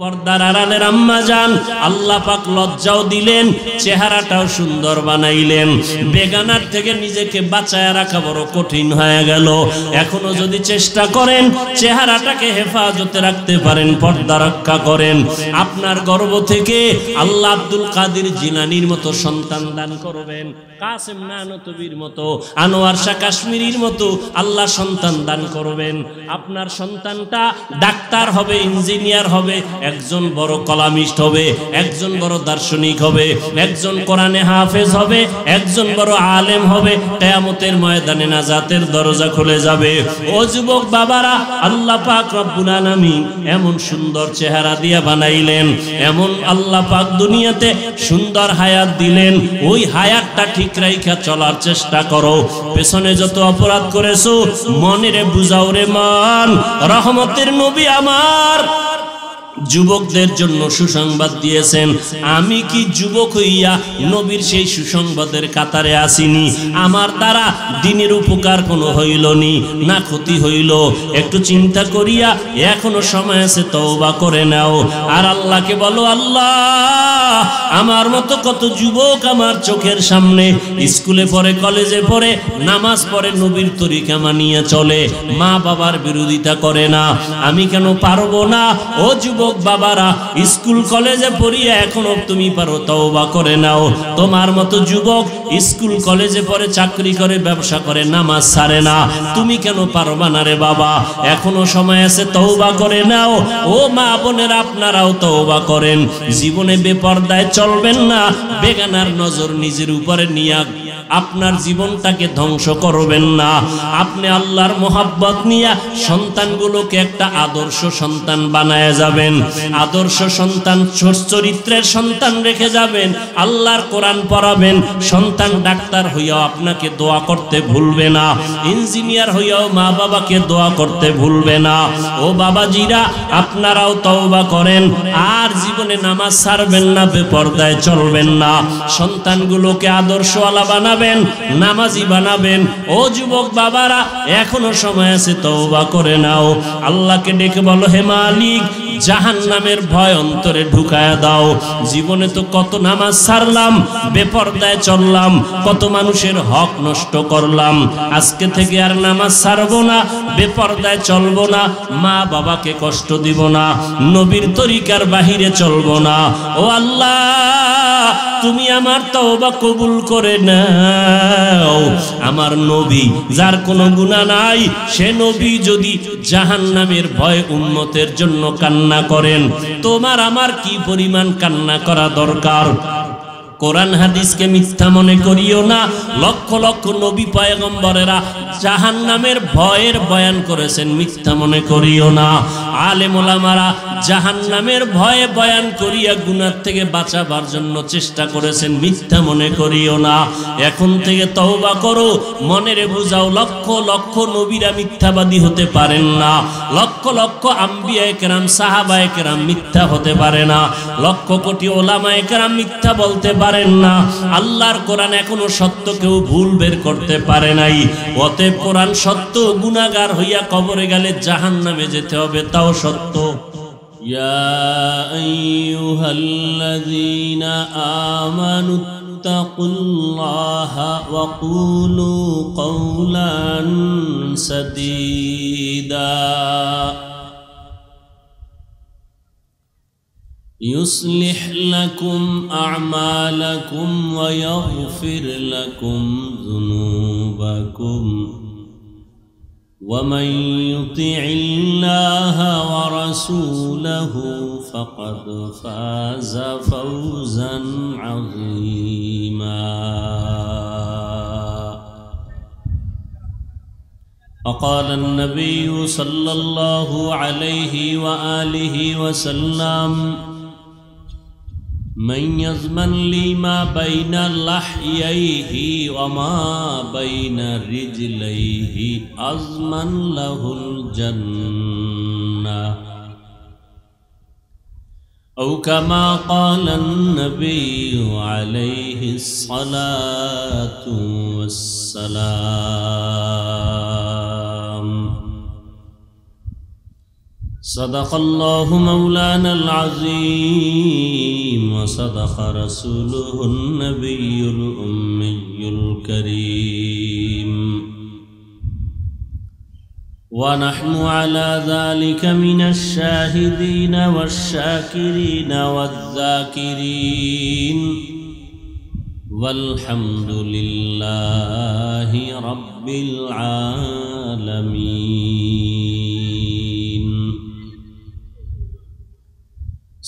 পর্দার আড়ালের আম্মা যান আল্লাহ পাক লজ্জাও দিলেন চেহারাটাও সুন্দর বানাইলেন বেগানার থেকে নিজেকে বাঁচায় রাখা বড় কঠিন হয়ে গেল এখনো যদি চেষ্টা করেন চেহারাটাকে হেফাজতে রাখতে পারেন পর্দা রক্ষা করেন আপনার গর্ব থেকে আল্লাহ আব্দুল কাদির জিলানির মতো সন্তান দান করবেন কাসেম নানতবির মতো আনোয়ার শাহ কাশ্মীরির মতো আল্লাহ সন্তান দান করবেন আপনার সন্তানটা ডাক্তার হবে ইঞ্জিনিয়ার হবে একজন বড় কলামিস্ট হবে একজন বড় দার্শনিক হবে একজন কোরআনে হাফেজ হবে একজন বড় আলেম হবে কেয়ামতের ময়দানে না জাতের দরজা খুলে যাবে ও যুবক বাবারা আল্লাহ পাক রব্বুল আলামিন এমন সুন্দর চেহারা দিয়া বানাইলেন এমন আল্লাহ পাক দুনিয়াতে সুন্দর হায়াত দিলেন ওই হায়াত নিয়াতটা ঠিক রাইখা চলার চেষ্টা করো পেছনে যত অপরাধ করেছো মনে রে বুঝাও রে মান রহমতের নবী আমার যুবকদের জন্য সুসংবাদ দিয়েছেন আমি কি যুবক হইয়া নবীর সেই সুসংবাদের কাতারে আসিনি আমার দ্বারা দিনের উপকার কোনো হইল নি না ক্ষতি হইল একটু চিন্তা করিয়া এখনো সময় আছে তওবা করে নাও আর আল্লাহকে বলো আল্লাহ আমার মতো কত যুবক আমার চোখের সামনে স্কুলে পড়ে কলেজে পড়ে নামাজ পড়ে নবীর তরিকা মানিয়ে চলে মা বাবার বিরোধিতা করে না আমি কেন পারবো না ও যুবক যুবক বাবারা স্কুল কলেজে পড়িয়ে এখন তুমি পারো তওবা করে নাও তোমার মতো যুবক স্কুল কলেজে পড়ে চাকরি করে ব্যবসা করে নামাজ সারে না তুমি কেন পারবা না রে বাবা এখনো সময় আছে তওবা করে নাও ও মা বোনের আপনারাও তওবা করেন জীবনে বেপর্দায় চলবেন না বেগানার নজর নিজের উপরে নিয়ে আপনার জীবনটাকে ধ্বংস করবেন না আপনি আল্লাহর মোহাব্বত নিয়ে সন্তানগুলোকে একটা আদর্শ সন্তান বানায় যাবেন আদর্শ সন্তান চরিত্রের সন্তান রেখে যাবেন আল্লাহর কোরআন পড়াবেন সন্তান ডাক্তার হইয়াও আপনাকে দোয়া করতে ভুলবে না ইঞ্জিনিয়ার হইয়াও মা বাবাকে দোয়া করতে ভুলবে না ও বাবাজিরা আপনারাও তওবা করেন আর জীবনে নামাজ ছাড়বেন না বেপর্দায় চলবেন না সন্তানগুলোকে আদর্শওয়ালা বানা বানাবেন নামাজি বানাবেন ও যুবক বাবারা এখনো সময় আছে তওবা করে নাও আল্লাহকে ডেকে বলো হে মালিক জাহান নামের ভয় অন্তরে ঢুকায়া দাও জীবনে তো কত নামাজ সারলাম বেপরদায় চললাম কত মানুষের হক নষ্ট করলাম আজকে থেকে আর নামাজ সারব না বেপরদায় চলব না মা বাবাকে কষ্ট দিব না নবীর তরিকার বাহিরে চলব না ও আল্লাহ তুমি আমার তওবা কবুল করে নাও আমার নবী যার কোনো গুণা নাই সে নবী যদি জাহান নামের ভয় উম্মতের জন্য কান্না কান্না করেন তোমার আমার কি পরিমাণ কান্না করা দরকার কোরআন হাদিসকে মিথ্যা মনে করিও না লক্ষ লক্ষ নবী পায়গম্বরেরা জাহান নামের ভয়ের বয়ান করেছেন মিথ্যা মনে করিও না আলেমোলামারা জাহান নামের ভয়ে বয়ান করিয়া গুনার থেকে বাঁচাবার জন্য চেষ্টা করেছেন মিথ্যা মনে করিও না এখন থেকে তওবা করো মনের বুঝাও লক্ষ লক্ষ নবীরা মিথ্যাবাদী হতে পারেন না লক্ষ লক্ষ আম্বিয়া কেরাম সাহাবা কেরাম মিথ্যা হতে পারে না লক্ষ কোটি ওলামা মিথ্যা বলতে পারে পারেন না আল্লাহর কোরআন এখনো সত্য কেউ ভুল বের করতে পারে নাই অতএব কোরআন সত্য গুণাগার হইয়া কবরে গেলে জাহান নামে যেতে হবে তাও সত্য يا أيها يصلح لكم أعمالكم ويغفر لكم ذنوبكم ومن يطع الله ورسوله فقد فاز فوزا عظيما وقال النبي صلى الله عليه وآله وسلم من يزمن لي ما بين لحييه وما بين رجليه أزمن له الجنة أو كما قال النبي عليه الصلاة والسلام صدق الله مولانا العظيم صدق رسوله النبي الأمي الكريم ونحن على ذلك من الشاهدين والشاكرين والذاكرين والحمد لله رب العالمين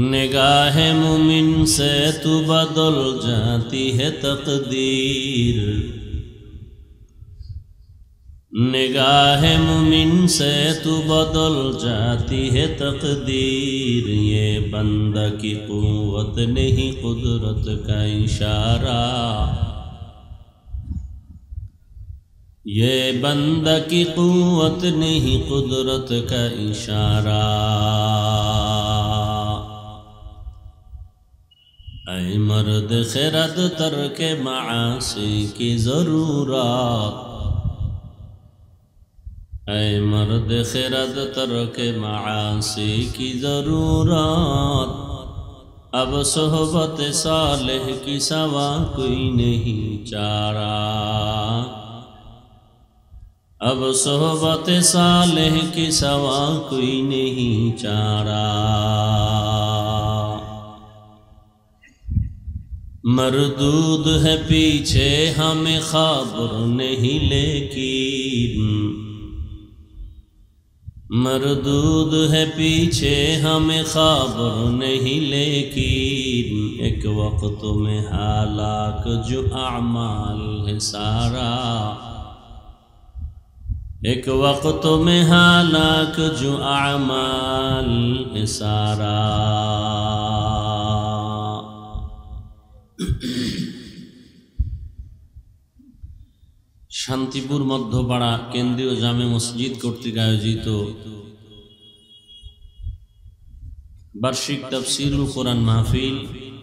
نگاہ مومن سے تو بدل جاتی ہے تقدیر نگاہ مومن سے تو بدل جاتی ہے تقدیر یہ بندہ کی قوت نہیں قدرت کا اشارہ یہ بندہ کی قوت نہیں قدرت کا اشارہ اے مرد خیرد تر کے معاشی کی ضرورات اے مرد خیرد تر کے معاشی کی ضرورات اب صحبت صالح کی سوا کوئی نہیں چارہ اب صحبت صالح کی سوا کوئی نہیں چارہ مردود ہے پیچھے ہمیں خبر نہیں لے کی مردود ہے پیچھے ہمیں خبر نہیں لے کی ایک وقت میں حالات جو اعمال ہے سارا ایک وقت میں حالات جو اعمال ہے سارا শান্তিপুর মধ্যপাড়া কেন্দ্রীয় জামে মসজিদ কর্তৃক আয়োজিত বার্ষিক তাফসিরুল কোরআন মাহফিল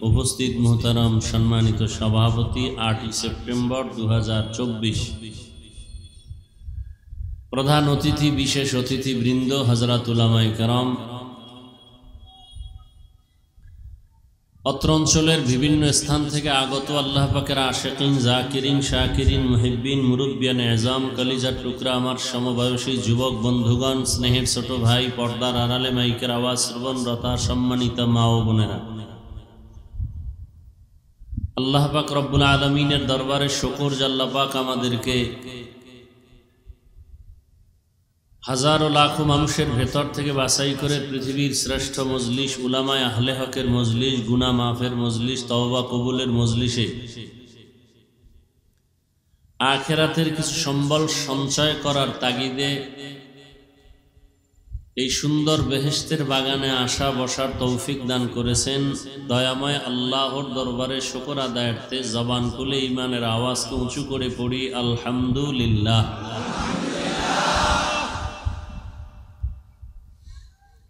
উপস্থিত মোহতারাম সম্মানিত সভাপতি আটই সেপ্টেম্বর দু প্রধান অতিথি বিশেষ অতিথিবৃন্দ হজরাতুলামাই করম অত্র অঞ্চলের বিভিন্ন স্থান থেকে আগত আল্লাহ পাকের আশেকিন জাকিরিন শাকিরিন মহিব্বিন মুরুব্বিয়ান এজাম কালিজা টুকরা আমার সমবয়সী যুবক বন্ধুগণ স্নেহের ছোট ভাই পর্দার আড়ালে মাইকের আওয়াজ শ্রবণরতা সম্মানিত মা ও বোনেরা আল্লাহ পাক রব্বুল আলমিনের দরবারে শকর জাল্লাপাক আমাদেরকে হাজারো লাখো মানুষের ভেতর থেকে বাছাই করে পৃথিবীর শ্রেষ্ঠ মজলিস উলামায় আহলে হকের মজলিস গুনা মাফের মজলিস তওবা কবুলের মজলিসে আখেরাতের কিছু সম্বল সঞ্চয় করার তাগিদে এই সুন্দর বেহেস্তের বাগানে আসা বসার তৌফিক দান করেছেন দয়াময় আল্লাহর দরবারে শকর আদায়ার্থে জবান খুলে ইমানের আওয়াজকে উঁচু করে পড়ি আলহামদুলিল্লাহ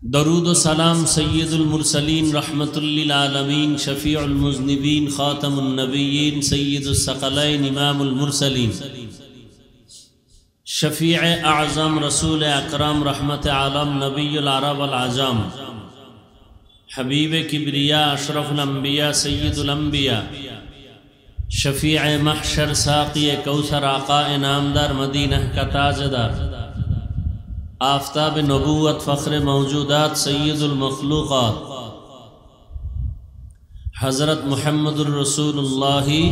درود و سلام سید المرسلین رحمۃ للعالمین شفیع المذنبین خاتم النبیین سید الثقلین امام المرسلین شفیع اعظم رسول اکرم رحمت عالم نبی العرب العظم حبیب کبریا اشرف الانبیاء سید الانبیاء شفیع محشر ساقی کوثر آقا نامدار مدینہ کا تاجدار دار আফতাব নবুয়াত ফখরে মৌজুদাত সৈয়দুল মখলুকাত হজরত মোহাম্মদুর রসুল্লাহি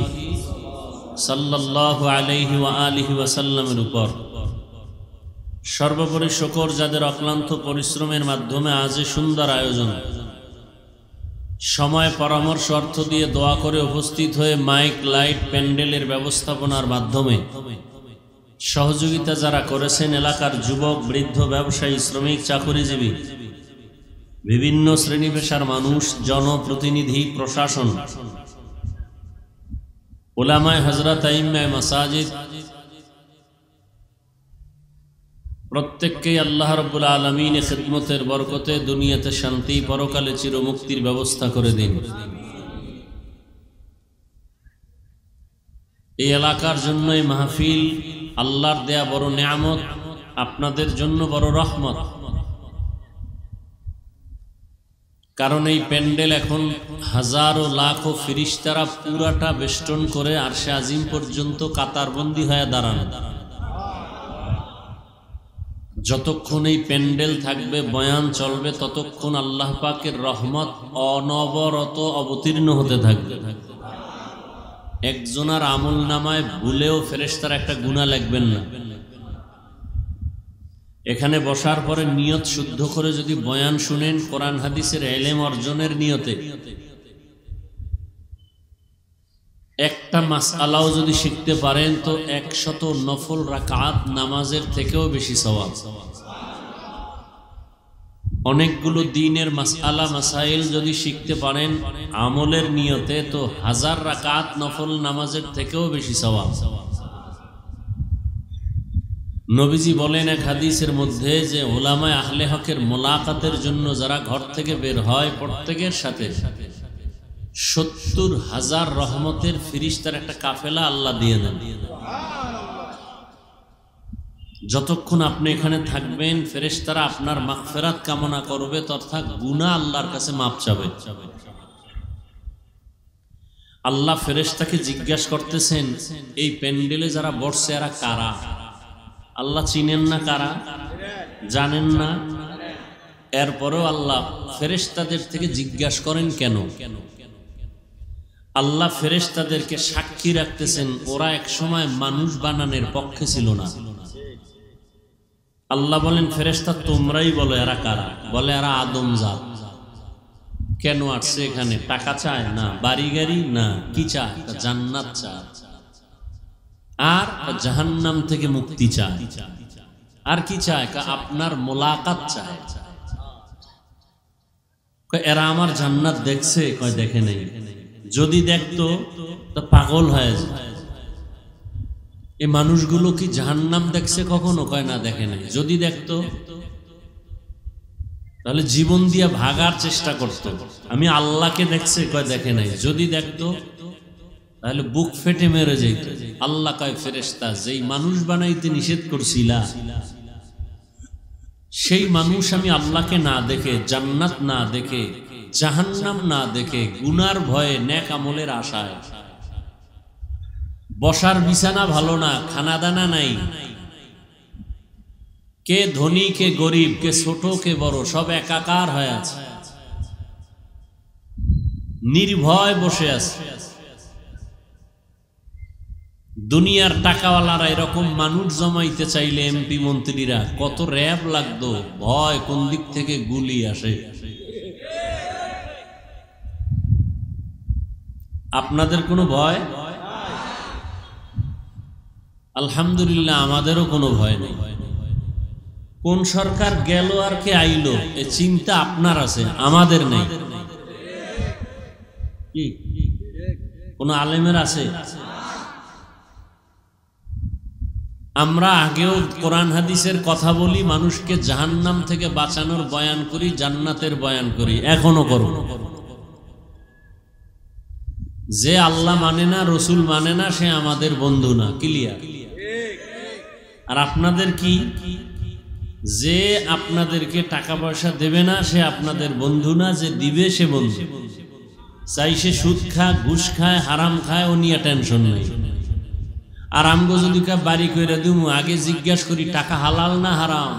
সাল্লাহ আলহি اللہ علیہ উপর সর্বোপরি শকর যাদের অক্লান্ত পরিশ্রমের মাধ্যমে আজে সুন্দর আয়োজন সময় পরামর্শ অর্থ দিয়ে দোয়া করে উপস্থিত হয়ে মাইক লাইট প্যান্ডেলের ব্যবস্থাপনার মাধ্যমে সহযোগিতা যারা করেছেন এলাকার যুবক বৃদ্ধ ব্যবসায়ী শ্রমিক চাকরিজীবী বিভিন্ন শ্রেণী পেশার মানুষ জনপ্রতিনিধি প্রশাসন ওলামায় হজরত আইম্মায় মাসাজিদ প্রত্যেককেই আল্লাহ রব্বুল আলমিন খেদমতের বরকতে দুনিয়াতে শান্তি পরকালে চিরমুক্তির ব্যবস্থা করে দিন এই এলাকার জন্যই মাহফিল আল্লাহর দেয়া বড় নিয়ামত আপনাদের জন্য বড় রহমত কারণ এই প্যান্ডেল এখন হাজারো লাখো ফিরিস্তারা পুরাটা বেষ্টন করে আর সে আজিম পর্যন্ত কাতারবন্দি হয়ে দাঁড়ান যতক্ষণ এই প্যান্ডেল থাকবে বয়ান চলবে ততক্ষণ আল্লাহ পাকের রহমত অনবরত অবতীর্ণ হতে থাকবে একজনার আমল নামায় ভুলেও ফেরেস্তার একটা গুণা লাগবেন না এখানে বসার পরে নিয়ত শুদ্ধ করে যদি বয়ান শুনেন কোরআন হাদিসের এলেম অর্জনের নিয়তে একটা মাস আলাও যদি শিখতে পারেন তো একশত নফল রাকাত নামাজের থেকেও বেশি সওয়াব অনেকগুলো দিনের মাসালা মাসাইল যদি শিখতে পারেন আমলের নিয়তে তো হাজার রাকাত নফল নামাজের থেকেও বেশি সবাব নবীজি বলেন এক হাদিসের মধ্যে যে ওলামায় আহলে হকের মোলাকাতের জন্য যারা ঘর থেকে বের হয় প্রত্যেকের সাথে সত্তর হাজার রহমতের ফিরিস্তার একটা কাফেলা আল্লাহ দিয়ে দেন যতক্ষণ আপনি এখানে থাকবেন ফেরেশতারা আপনার ফেরাত কামনা করবে তথা গুনাহ আল্লাহর কাছে মাপ চাবে আল্লাহ ফেরেশতাকে জিজ্ঞাসা করতেছেন এই প্যান্ডেলে যারা বসছে এরা কারা আল্লাহ চিনেন না কারা জানেন না এরপরেও আল্লাহ ফেরেশতাদের থেকে জিজ্ঞাসা করেন কেন আল্লাহ ফেরেশতাদেরকে সাক্ষী রাখতেছেন ওরা একসময় মানুষ বানানোর পক্ষে ছিল না আল্লাহ বলেন ফেরেস্তা তোমরাই বলো এরা কারা বলে এরা আদম জাত কেন আসছে এখানে টাকা চায় না বাড়ি গাড়ি না কি চায় জান্নাত চায় আর জাহান্নাম থেকে মুক্তি চায় আর কি চায় আপনার মোলাকাত চায় এরা আমার জান্নাত দেখছে কয় দেখে নেই যদি দেখতো পাগল হয়ে যায় এই মানুষগুলো কি জাহান্নাম দেখছে কখনো কয় না দেখে নাই যদি দেখতো তাহলে জীবন দিয়ে ভাগার চেষ্টা করত আমি আল্লাহকে দেখছে কয় দেখে নাই যদি দেখতো তাহলে বুক ফেটে মেরে যেত আল্লাহ কয় ফেরেস্তা যেই মানুষ বানাইতে নিষেধ করছিল সেই মানুষ আমি আল্লাহকে না দেখে জান্নাত না দেখে জাহান্নাম না দেখে গুনার ভয়ে ন্যাক আমলের আশায় বসার বিছানা ভালো না খানা দানা নাই কে ধনী কে গরিব কে ছোট কে বড় সব একাকার হয়ে আছে নির্ভয় বসে আছে দুনিয়ার টাকাওয়ালারা এরকম মানুষ জমাইতে চাইলে এমপি মন্ত্রীরা কত র্যাব লাগতো ভয় কোন দিক থেকে গুলি আসে আপনাদের কোনো ভয় আলহামদুলিল্লাহ আমাদেরও কোনো ভয় নেই কোন সরকার গেল আর কে আইলো এ চিন্তা আপনার আছে আমাদের নেই কোন আলেমের আছে আমরা আগেও কোরআন হাদিসের কথা বলি মানুষকে জাহান্নাম থেকে বাঁচানোর বয়ান করি জান্নাতের বয়ান করি এখনো করো যে আল্লাহ মানে না রসুল মানে না সে আমাদের বন্ধু না ক্লিয়ার আর আপনাদের কি যে আপনাদেরকে টাকা পয়সা দেবে না সে আপনাদের বন্ধু না যে দিবে সে বন্ধু চাই সে সুদ খায় ঘুষ খায় হারাম খায় ও নিয়ে টেনশন নেই আর আমগো যদি বাড়ি করে দিব আগে জিজ্ঞাসা করি টাকা হালাল না হারাম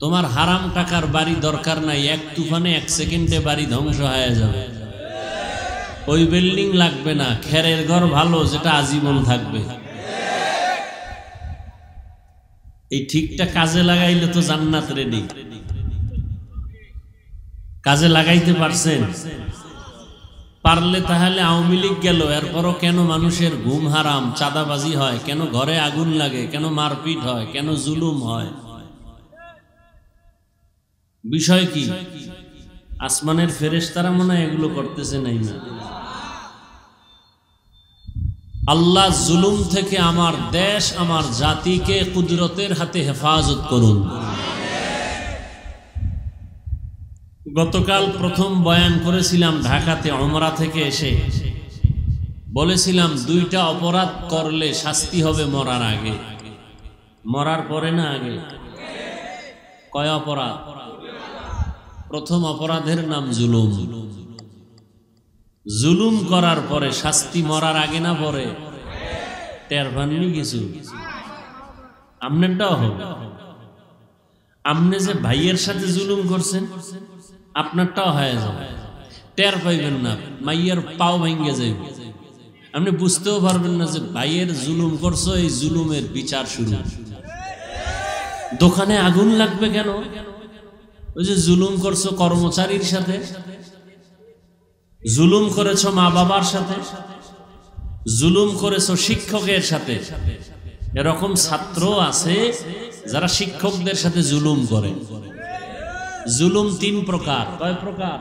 তোমার হারাম টাকার বাড়ি দরকার নাই এক তুফানে এক সেকেন্ডে বাড়ি ধ্বংস হয়ে যাবে ওই বিল্ডিং লাগবে না খেরের ঘর ভালো যেটা আজীবন থাকবে এই ঠিকটা কাজে লাগাইলে তো জান্নাত রেডি কাজে লাগাইতে পারছেন পারলে তাহলে আওয়ামী লীগ গেল এরপরও কেন মানুষের ঘুম হারাম চাঁদাবাজি হয় কেন ঘরে আগুন লাগে কেন মারপিট হয় কেন জুলুম হয় বিষয় কি আসমানের ফেরেস তারা মনে হয় এগুলো করতেছে নাই না আল্লাহ জুলুম থেকে আমার দেশ আমার জাতিকে কুদরতের হাতে হেফাজত করুন গতকাল প্রথম বয়ান করেছিলাম ঢাকাতে অমরা থেকে এসে বলেছিলাম দুইটা অপরাধ করলে শাস্তি হবে মরার আগে মরার পরে না আগে কয় অপরাধ প্রথম অপরাধের নাম জুলুম জুলুম করার পরে শাস্তি মরার আগে না পরে টের ভাননি কিছু আপনারটাও হবে আপনি যে ভাইয়ের সাথে জুলুম করছেন আপনারটাও হয়ে যাবে টের পাইবেন না মাইয়ের পাও ভেঙ্গে যাইব আপনি বুঝতেও পারবেন না যে ভাইয়ের জুলুম করছো এই জুলুমের বিচার শুরু দোকানে আগুন লাগবে কেন ওই যে জুলুম করছো কর্মচারীর সাথে জুলুম করেছ মা বাবার সাথে জুলুম করেছ শিক্ষকের সাথে এরকম ছাত্র আছে যারা শিক্ষকদের সাথে জুলুম করে জুলুম তিন প্রকার কয় প্রকার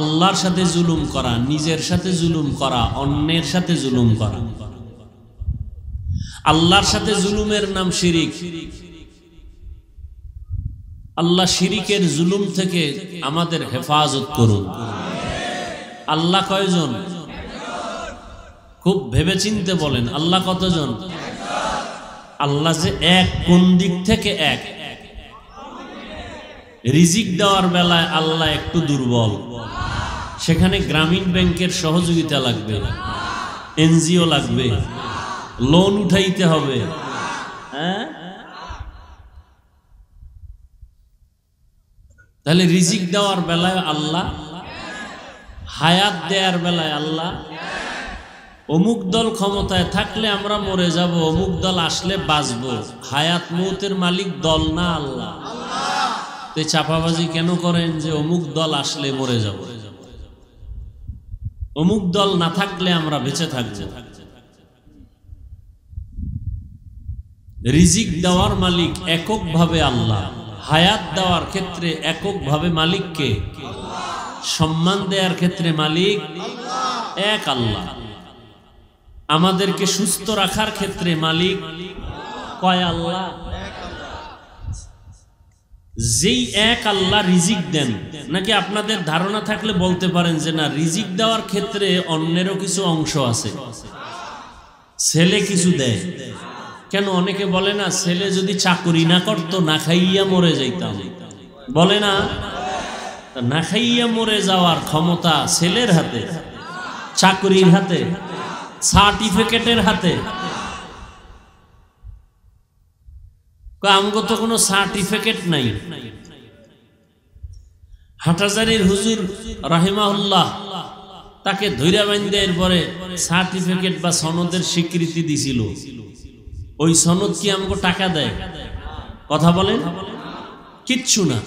আল্লাহর সাথে জুলুম করা নিজের সাথে জুলুম করা অন্যের সাথে জুলুম করা আল্লাহর সাথে জুলুমের নাম শিরিক আল্লাহ শিরিকের জুলুম থেকে আমাদের হেফাজত করুন আল্লাহ কয়জন খুব ভেবে চিনতে বলেন আল্লাহ কতজন আল্লাহ যে এক কোন দিক থেকে এক রিজিক দেওয়ার বেলায় আল্লাহ একটু দুর্বল সেখানে গ্রামীণ ব্যাংকের সহযোগিতা লাগবে এনজিও লাগবে লোন উঠাইতে হবে হ্যাঁ তাহলে রিজিক দেওয়ার বেলায় আল্লাহ হায়াত দেয়ার বেলায় আল্লাহ অমুক দল ক্ষমতায় থাকলে আমরা মরে যাব অমুক দল আসলে বাঁচব হায়াত মৌতের মালিক দল না আল্লাহ তে চাপাবাজি কেন করেন যে অমুক দল আসলে মরে যাব অমুক দল না থাকলে আমরা বেঁচে থাকছে রিজিক দেওয়ার মালিক এককভাবে আল্লাহ হায়াত দেওয়ার ক্ষেত্রে এককভাবে মালিককে আল্লাহ সম্মান দেওয়ার ক্ষেত্রে মালিক এক আল্লাহ আমাদেরকে সুস্থ রাখার ক্ষেত্রে মালিক কয় আল্লাহ যেই এক আল্লাহ রিজিক দেন নাকি আপনাদের ধারণা থাকলে বলতে পারেন যে না রিজিক দেওয়ার ক্ষেত্রে অন্যেরও কিছু অংশ আছে ছেলে কিছু দেয় কেন অনেকে বলে না ছেলে যদি চাকরি না করতো না খাইয়া মরে যাইতাম বলে না না খাইয়া মরে যাওয়ার ক্ষমতা ছেলের হাতে চাকরির হাতে সার্টিফিকেটের হাতে আমগো তো কোনো সার্টিফিকেট নাই হাটাজারির হুজুর রাহিমাউল্লাহ তাকে ধৈরা বাইন্দে পরে সার্টিফিকেট বা সনদের স্বীকৃতি দিছিল ওই সনদ কি আমাকে টাকা দেয় কথা বলেন কিচ্ছু না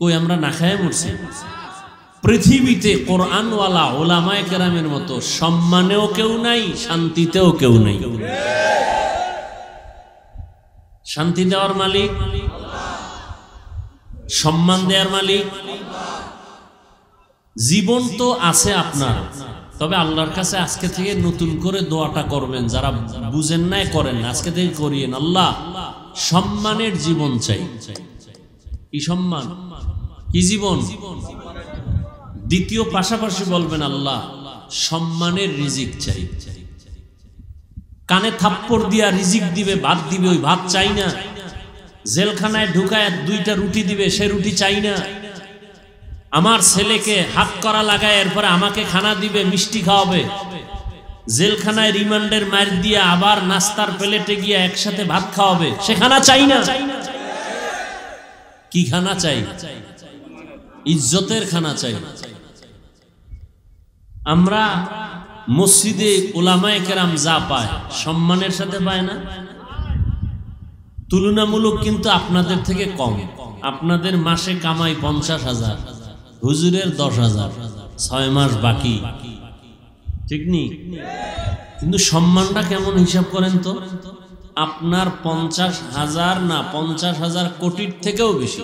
কই আমরা না খায় মরছি পৃথিবীতে কোরআনওয়ালা ওলামায় কেরামের মতো সম্মানেও কেউ নাই শান্তিতেও কেউ নাই শান্তি দেওয়ার মালিক সম্মান দেওয়ার মালিক জীবন তো আছে আপনার তবে আল্লাহর কাছে আজকে থেকে নতুন করে দোয়াটা করবেন যারা বুঝেন নাই করেন আজকে থেকে করিয়েন আল্লাহ সম্মানের জীবন চাই কি সম্মান কি জীবন দ্বিতীয় পাশাপাশি বলবেন আল্লাহ সম্মানের রিজিক চাই কানে থাপ্পড় দিয়া রিজিক দিবে ভাত দিবে ওই ভাত চাই না জেলখানায় ঢুকায় দুইটা রুটি দিবে সে রুটি চাই না আমার ছেলেকে হাত করা লাগায় এরপরে আমাকে খানা দিবে মিষ্টি খাওয়াবে জেলখানায় রিমান্ডের মার দিয়ে আবার নাস্তার প্লেটে গিয়ে একসাথে ভাত খাওয়াবে সে খানা চাই না কি খানা চাই ইজ্জতের খানা চাই আমরা মসজিদে ওলামায় কেরাম যা পায় সম্মানের সাথে পায় না তুলনামূলক কিন্তু আপনাদের থেকে কম আপনাদের মাসে কামাই পঞ্চাশ হাজার হুজুরের দশ হাজার ছয় মাস বাকি ঠিক নি কিন্তু সম্মানটা কেমন হিসাব করেন তো আপনার পঞ্চাশ হাজার না পঞ্চাশ হাজার কোটির থেকেও বেশি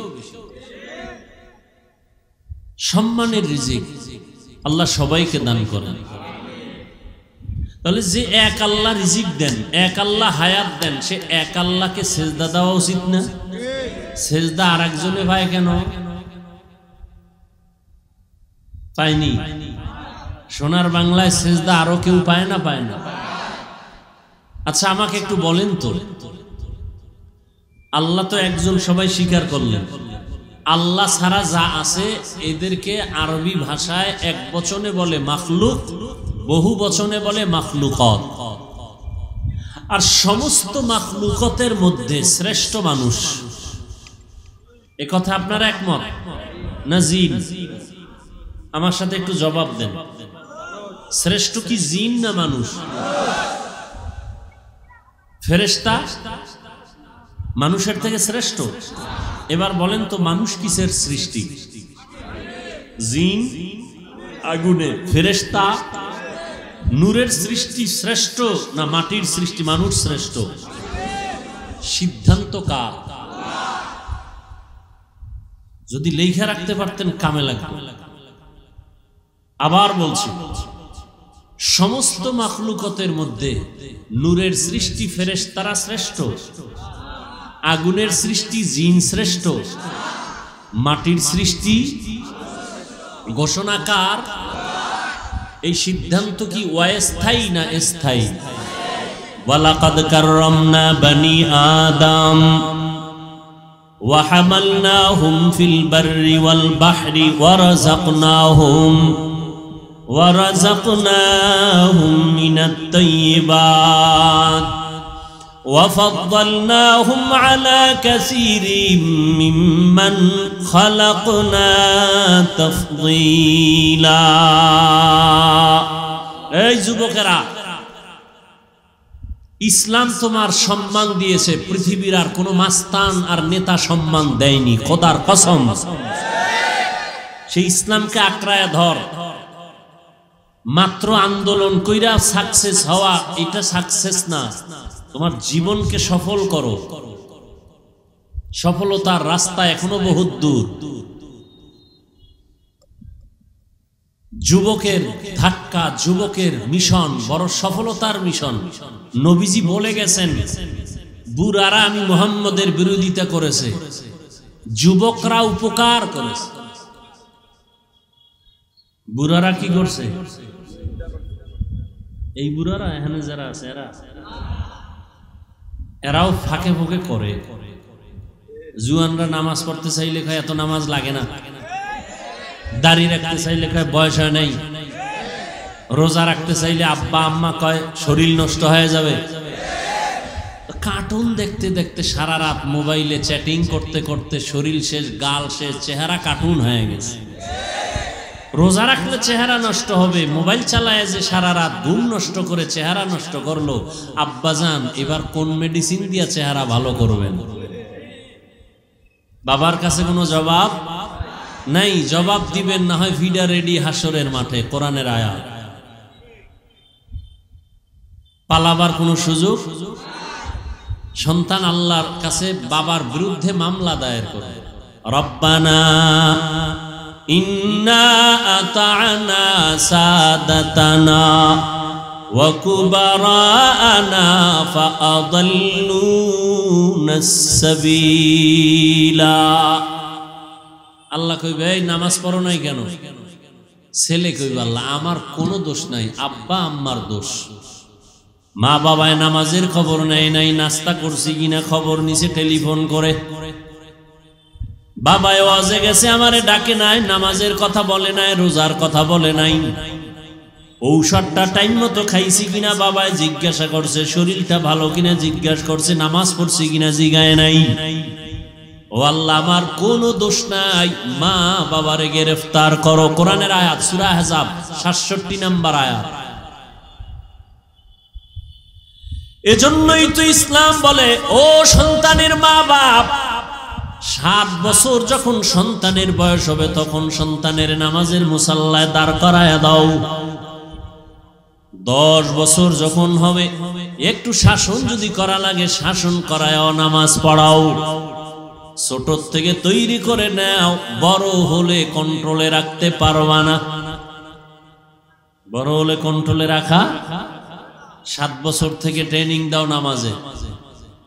সম্মানের রিজিক আল্লাহ সবাইকে দান করেন তাহলে যে এক আল্লাহ রিজিক দেন এক আল্লাহ হায়াত দেন সে এক আল্লাহকে সেজদা দেওয়া উচিত না সেজদা আর একজনে ভাই কেন পায়নি সোনার বাংলায় সেজদা আরো কেউ পায় না পায় না আচ্ছা আমাকে একটু বলেন তো আল্লাহ তো একজন সবাই স্বীকার করলেন আল্লাহ ছাড়া যা আছে এদেরকে আরবি ভাষায় এক বচনে বলে মাখলুক বহু বচনে বলে মাখলুকত আর সমস্ত মাখলুকতের মধ্যে শ্রেষ্ঠ মানুষ এ কথা আপনার একমত জিন আমার সাথে একটু জবাব দেন শ্রেষ্ঠ কি জিন না মানুষ ফেরেস্তা মানুষের থেকে শ্রেষ্ঠ এবার বলেন তো মানুষ কিসের সৃষ্টি জিন আগুনে ফেরেস্তা নূরের সৃষ্টি শ্রেষ্ঠ না মাটির সৃষ্টি মানুষ শ্রেষ্ঠ সিদ্ধান্ত কার যদি লেখা রাখতে পারতেন কামে লাগবে আবার বলছি বলছি সমস্ত মাখলুকতের মধ্যে নূরের সৃষ্টি ফেরেস তারা শ্রেষ্ঠ আগুনের সৃষ্টি জিন শ্রেষ্ঠ মাটির সৃষ্টি ঘোষণাকার এই সিদ্ধান্ত কি অস্থায়ী না স্থায়ী ওয়ালাকাদ কাররামনা বানি আদম وحملناهم في البر والبحر ورزقناهم ورزقناهم من الطيبات وفضلناهم على كثير ممن خلقنا تفضيلا এই যুবকেরা ইসলাম তোমার সম্মান দিয়েছে পৃথিবীর আর কোনো মাস্তান আর নেতা সম্মান দেয়নি খোদার কসম সেই ইসলামকে আঁকড়ায় ধর মাত্র আন্দোলন কইরা সাকসেস হওয়া এটা সাকসেস না তোমার জীবনকে সফল করো সফলতার রাস্তা এখনো বহুত দূর যুবকের ধাক্কা যুবকের মিশন বড় সফলতার মিশন নবীজি বলে গেছেন বুড়ারা আমি মোহাম্মদের বিরোধিতা করেছে যুবকরা উপকার করেছে বুড়ারা কি করছে এই বুড়ারা এখানে যারা আছে এরা এরাও ফাঁকে ফুঁকে করে জুয়ানরা নামাজ পড়তে চাই লেখায় এত নামাজ লাগে না দাড়ি রাখতে চাই লেখায় বয়স হয় নাই রোজা রাখতে চাইলে আব্বা আম্মা কয় শরীর নষ্ট হয়ে যাবে কার্টুন দেখতে দেখতে সারা রাত মোবাইলে চ্যাটিং করতে করতে শরীর শেষ গাল শেষ চেহারা কার্টুন হয়ে গেছে রোজা রাখলে চেহারা নষ্ট হবে মোবাইল চালায় যে সারা রাত ঘুম নষ্ট করে চেহারা নষ্ট করলো আব্বাজান এবার কোন মেডিসিন দিয়া চেহারা ভালো করবেন বাবার কাছে কোনো জবাব নাই জবাব দিবেন না হয় ভিডা রেডি হাসরের মাঠে কোরআনের আয়া পালাবার কোনো সুযোগ সন্তান আল্লাহর কাছে বাবার বিরুদ্ধে মামলা দায়ের করে রব্বানা আল্লাহ কইবে এই নামাজ পড়ো নাই কেন ছেলে কই আল্লাহ আমার কোনো দোষ নাই আব্বা আম্মার দোষ মা বাবায় নামাজের খবর নেয় নাই নাস্তা করছি কিনা খবর নিছে টেলিফোন করে বাবা ওয়াজে গেছে আমারে ডাকে নাই নামাজের কথা বলে নাই রোজার কথা বলে নাই ঔষধটা টাইম মতো খাইছি কিনা বাবায় জিজ্ঞাসা করছে শরীরটা ভালো কিনা জিজ্ঞাসা করছে নামাজ পড়ছি কিনা জিগায় নাই ও আল্লাহ আমার কোন দোষ নাই মা বাবারে গ্রেফতার করো কোরআনের আয়াত সুরা হেজাব সাতষট্টি নাম্বার আয়াত এজন্যই তো ইসলাম বলে ও সন্তানের মা সাত বছর যখন সন্তানের বয়স হবে তখন সন্তানের নামাজের মুসাল্লায় দাঁড় করায় দাও দশ বছর যখন হবে একটু শাসন যদি করা লাগে শাসন করায় নামাজ পড়াও ছোট থেকে তৈরি করে নাও বড় হলে কন্ট্রোলে রাখতে পারবা না বড় হলে কন্ট্রোলে রাখা সাত বছর থেকে ট্রেনিং দাও নামাজে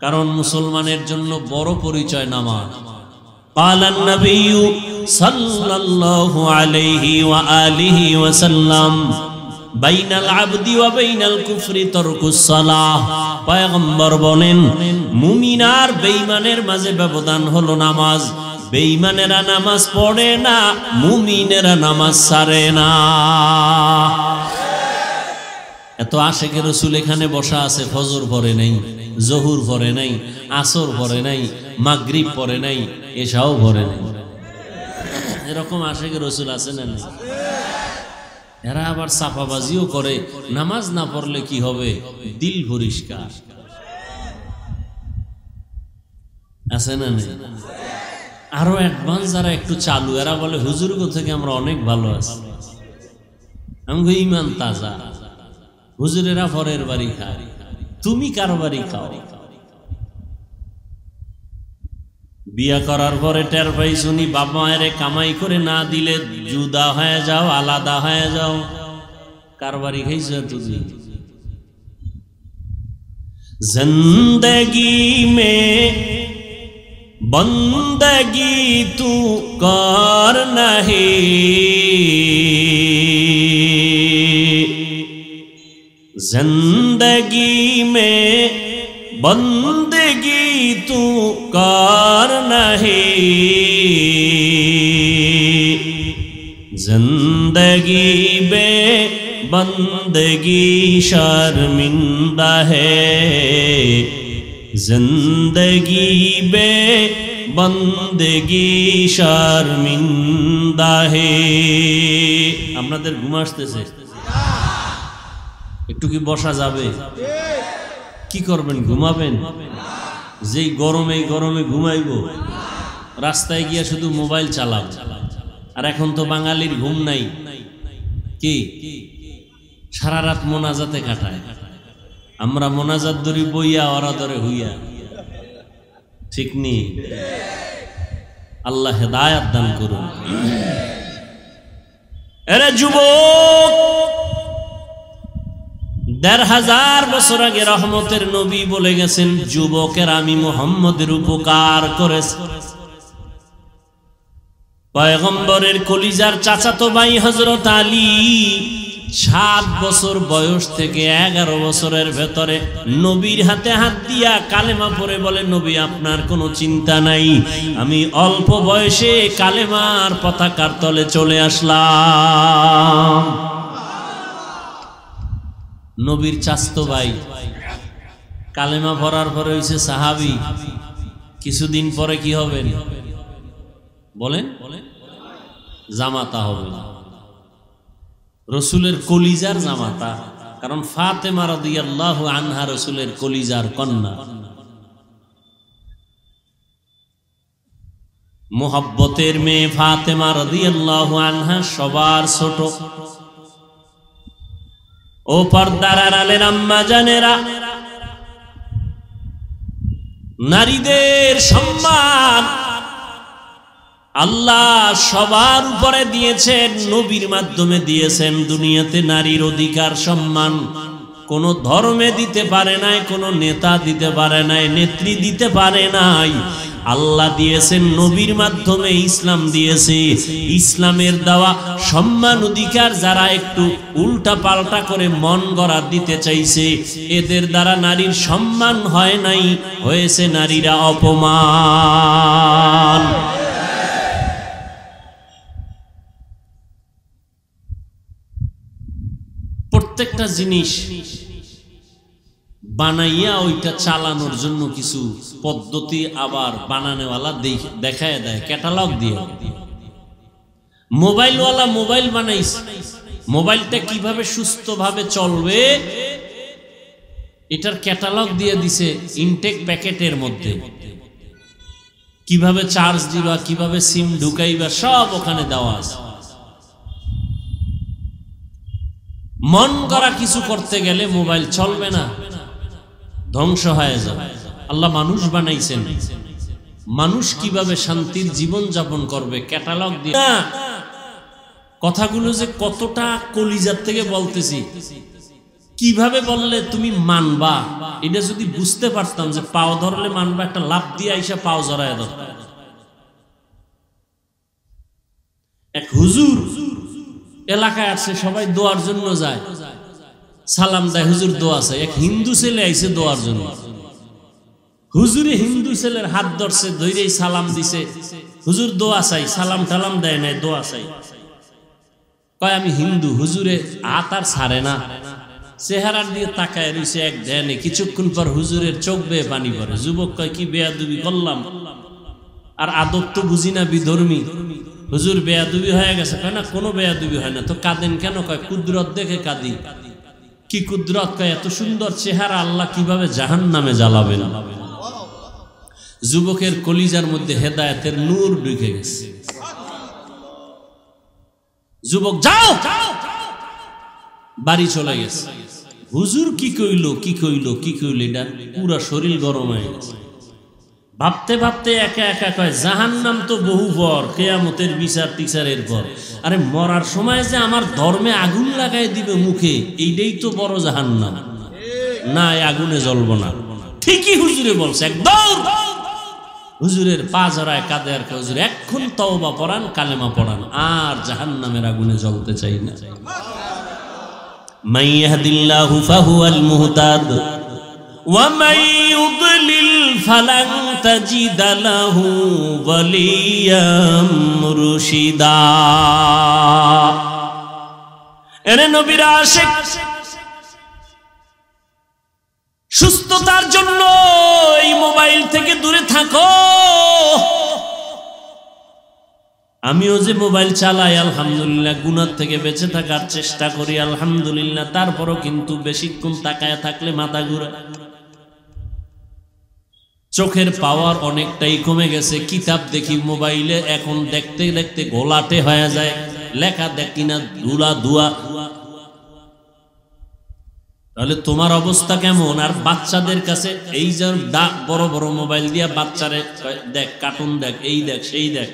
কারণ মুসলমানের জন্য বড় পরিচয় নামাজ قال النبي صلى الله عليه وآله وسلم বাইন আবদি ওয়া বাইন কুফরি তরকুস সালাহ পয়গম্বর বলেন মুমিন আর মাঝে ব্যবধান হলো নামাজ বেইমানেরা নামাজ পড়ে না মুমিনেরা নামাজ সারে না এত আশেকে রসুল এখানে বসা আছে ফজর পরে নাই জহুর পরে নাই আসর পরে নাই মাগরীব পরে নাই এশাও পরে নাই এরকম আশেখ রসুল আছে না নেই এরা আবার সাফাবাজিও করে নামাজ না পড়লে কি হবে দিল পরিষ্কার আছে না নেই আরো অ্যাডভান্স যারা একটু চালু এরা বলে হুজুর থেকে আমরা অনেক ভালো আছি আমি ইমান তাজা হুজুরেরা ফরের বাড়ি খায় তুমি কারো বাড়ি খাও বিয়া করার পরে টের পাই শুনি বাপ মায়ের কামাই করে না দিলে জুদা হয়ে যাও আলাদা হয়ে যাও কারবারি খেয়েছ তুমি জিন্দগি মে বন্দগি তু কর নাহি জিন্দগি মে بندگی تو کار نہیں زندگی بے بندگی شرمندہ ہے زندگی بے বন্দেগি শর্মিন্দা হে আপনাদের ঘুম আসতেছে একটু কি বসা যাবে কি করবেন ঘুমাবেন যেই গরমে গরমে ঘুমাইব রাস্তায় গিয়া শুধু মোবাইল চালাও আর এখন তো বাঙালির ঘুম নাই কি সারা রাত মোনাজাতে কাটায় আমরা মোনাজাত ধরি বইয়া অরাদরে ধরে হইয়া ঠিক নি আল্লাহ হেদায়াত দান করুন এরে যুবক দেড় হাজার বছর আগে রহমতের নবী বলে গেছেন যুবকের আমি মোহাম্মদের উপকার করেছি পয়গম্বরের কলিজার চাচাতো ভাই হজরত আলী সাত বছর বয়স থেকে এগারো বছরের ভেতরে নবীর হাতে হাত দিয়া কালেমা পরে বলে নবী আপনার কোনো চিন্তা নাই আমি অল্প বয়সে কালেমার পতাকার তলে চলে আসলাম নবীর চাস্ত ভাই কালেমা পড়ার পরে হয়েছে সাহাবি কিছুদিন পরে কি হবে বলেন জামাতা হবে রসুলের কলিজার জামাতা কারণ ফাতে মারদিয়াল্লাহ আনহা রসুলের কলিজার কন্যা মোহাব্বতের মেয়ে ফাতে ফাতেমা রদিয়াল্লাহ আনহা সবার ছোট ও পর্দার আড়ালের আম্মা জানেরা নারীদের সম্মান আল্লাহ সবার উপরে দিয়েছেন নবীর মাধ্যমে দিয়েছেন দুনিয়াতে নারীর অধিকার সম্মান কোনো ধর্মে দিতে পারে নাই কোন নেতা দিতে পারে নাই নেত্রী দিতে পারে নাই আল্লাহ দিয়েছেন নবীর মাধ্যমে ইসলাম দিয়েছে ইসলামের দেওয়া সম্মান অধিকার যারা একটু উল্টা পাল্টা করে মন গড়া দিতে চাইছে এদের দ্বারা নারীর সম্মান হয় নাই হয়েছে নারীরা অপমান প্রত্যেকটা জিনিস বানাইয়া ওইটা চালানোর জন্য কিছু পদ্ধতি আবার বানানেওয়ালা দেখায় দেয় ক্যাটালগ দিয়ে মোবাইলওয়ালা মোবাইল বানাইছে মোবাইলটা কিভাবে সুস্থভাবে চলবে এটার ক্যাটালগ দিয়ে দিছে ইনটেক প্যাকেটের মধ্যে কিভাবে চার্জ দিবা কিভাবে সিম ঢুকাইবা সব ওখানে দেওয়া আছে মন করা কিছু করতে গেলে মোবাইল চলবে না ধ্বংস হয়ে যাবে আল্লাহ মানুষ বানাইছেন মানুষ কিভাবে শান্তির জীবন যাপন করবে ক্যাটালগ দিয়ে কথাগুলো যে কতটা কলিজার থেকে বলতেছি কিভাবে বললে তুমি মানবা এটা যদি বুঝতে পারতাম যে পাও ধরলে মানবা একটা লাভ দিয়ে আইসা পাও জড়ায় ধর এক হুজুর এলাকায় আছে সবাই দোয়ার জন্য যায় সালাম দেয় হুজুর দোয়া চাই এক হিন্দু ছেলে আইছে দোয়ার জন্য হুজুরে হিন্দু ছেলের হাত ধরছে ধৈরে সালাম দিছে হুজুর দোয়া চাই সালাম টালাম দেয় নাই দোয়া চাই কয় আমি হিন্দু হুজুরে হাত আর সারে না চেহারার দিয়ে তাকায় রয়েছে এক ধ্যানে কিছুক্ষণ পর হুজুরের চোখ বেয়ে পানি পরে যুবক কয় কি বেয়াদুবি করলাম আর আদব তো বুঝি না বিধর্মী হুজুর বেয়াদুবি হয়ে গেছে কয় না কোনো বেয়াদুবি হয় না তো কাঁদেন কেন কয় কুদরত দেখে কাঁদি কি কুদরত এত সুন্দর চেহারা আল্লাহ কিভাবে জাহান নামে জ্বালাবেন যুবকের কলিজার মধ্যে হেদায়তের নূর ঢুকে গেছে যুবক যাও বাড়ি চলে গেছে হুজুর কি কইলো কি কইলো কি কইলো এটা পুরা শরীর গরম হয়ে গেছে ভাবতে ভাবতে একা একা কয় জাহান নাম তো বহু বর কেয়ামতের বিচার টিচারের পর আরে মরার সময় যে আমার ধর্মে আগুন লাগাই দিবে মুখে এইটাই তো বড় জাহান নাম না আগুনে জ্বলব না ঠিকই হুজুরে বলছে একদম হুজুরের পা জড়ায় কাঁদে আর কে হুজুর এক্ষুন তওবা পড়ান কালেমা পড়ান আর জাহান নামের আগুনে জ্বলতে চাই না মাইয়াহদিল্লাহু ফাহুয়াল মুহতাদ ওয়া মাইয়ুদ ফালাং তাজিদালাহু বলিয়াম মুরশিদা এনে নবীরা আশেক সুস্থতার জন্য এই মোবাইল থেকে দূরে থাকো আমিও যে মোবাইল চালাই আলহামদুলিল্লাহ গুণার থেকে বেঁচে থাকার চেষ্টা করি আলহামদুলিল্লাহ তারপরও কিন্তু বেশিক্ষণ তাকায় থাকলে মাথা ঘুরে চোখের পাওয়ার অনেকটাই কমে গেছে কিতাব দেখি মোবাইলে এখন দেখতে দেখতে গোলাটে হয়ে যায় লেখা দেখি না ধুলা ধুয়া তাহলে তোমার অবস্থা কেমন আর বাচ্চাদের কাছে এই যে ডাক বড় বড় মোবাইল দিয়া বাচ্চারে দেখ কার্টুন দেখ এই দেখ সেই দেখ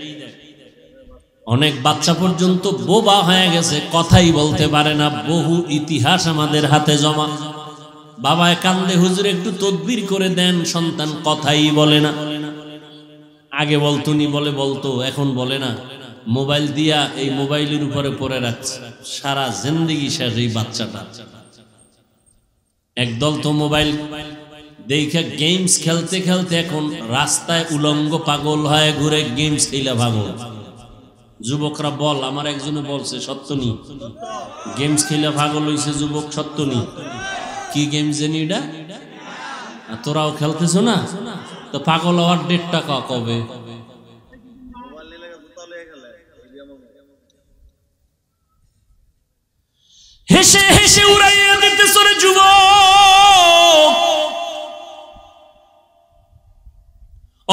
অনেক বাচ্চা পর্যন্ত বোবা হয়ে গেছে কথাই বলতে পারে না বহু ইতিহাস আমাদের হাতে জমা বাবায় কান্দে হুজুর একটু তদবির করে দেন সন্তান কথাই বলে না আগে বলতো নি বলে বলতো এখন বলে না মোবাইল দিয়া এই মোবাইলের উপরে পড়ে রাখছে সারা জিন্দগি শেষ এই বাচ্চাটা একদল তো মোবাইল দেখে গেমস খেলতে খেলতে এখন রাস্তায় উলঙ্গ পাগল হয় ঘুরে গেমস খেলা পাগল যুবকরা বল আমার একজনে বলছে নি গেমস খেলা পাগল হইছে যুবক নি কি গেম জানি এটা তোরাও খেলতেছো না তো পাগল হওয়ার ডেটটা কবে হেসে হেসে উড়াইয়া দিতে সরে যুব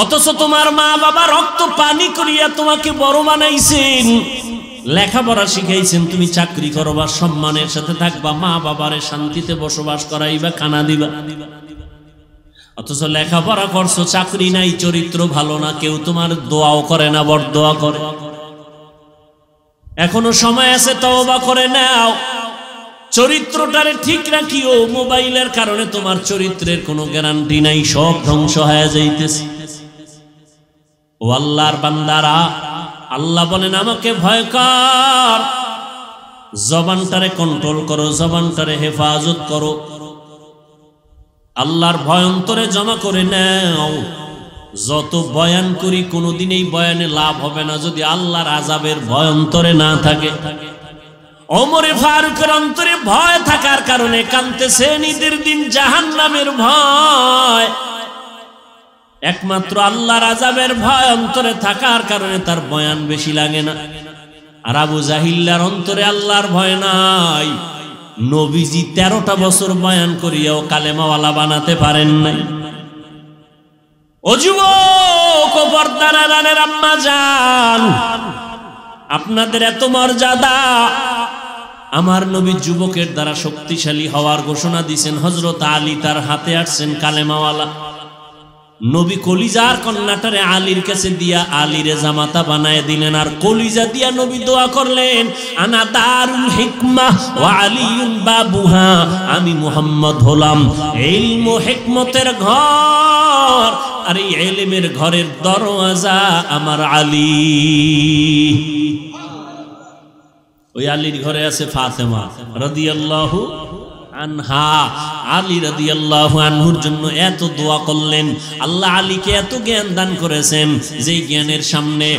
অথচ তোমার মা বাবা রক্ত পানি করিয়া তোমাকে বড় মানাইছেন লেখাপড়া শিখাইছেন তুমি চাকরি করবা সম্মানের সাথে থাকবা মা বাবার শান্তিতে বসবাস করাইবা খানা দিবা অথচ লেখাপড়া করছো চাকরি নাই চরিত্র ভালো না কেউ তোমার দোয়াও করে না বর দোয়া করে এখনো সময় আছে তাও বা করে নাও চরিত্রটারে ঠিক রাখি ও মোবাইলের কারণে তোমার চরিত্রের কোনো গ্যারান্টি নাই সব ধ্বংস হয়ে যাইতেছে ও আল্লাহর বান্দারা আল্লাহ বলেন আমাকে ভয় কর জবানটারে কন্ট্রোল করো জবানটারে হেফাজত করো আল্লাহর ভয়ন্তরে জমা করে নেও যত বয়ান করি কোনোদিন এই বয়ানে লাভ হবে না যদি আল্লাহর আজাবের ভয়ন্তরে না থাকে অমরে ফারুকের অন্তরে ভয় থাকার কারণে কানতেছে নিজের দিন জাহান্নামের ভয় একমাত্র আল্লাহর আজাবের ভয় অন্তরে থাকার কারণে তার বয়ান বেশি লাগে না আর আবু জাহিল্লার অন্তরে আল্লাহর ভয় নাই নবীজি তেরোটা বছর বয়ান করিয়াও কালেমাওয়ালা বানাতে পারেন নাই আপনাদের এত মর্যাদা আমার নবী যুবকের দ্বারা শক্তিশালী হওয়ার ঘোষণা দিছেন হজরত আলী তার হাতে আসছেন কালেমাওয়ালা নবী কলিজার কন্যাটারে আলীর কাছে দিয়া আলীরে জামাতা বানায় দিলেন আর কলিজা দিয়া নবী দোয়া করলেন আনা দারুল হিকমা ও আলিউল বাবুহা আমি মুহাম্মদ হলাম ইলম ও হিকমতের ঘর আর এই ইলমের ঘরের দরওয়াজা আমার আলী ওই আলীর ঘরে আছে ফাতেমা রাদিয়াল্লাহু আনহা আলী রাদি আল্লাহ আনহুর জন্য এত দোয়া করলেন আল্লাহ আলীকে এত জ্ঞান দান করেছেন যে জ্ঞানের সামনে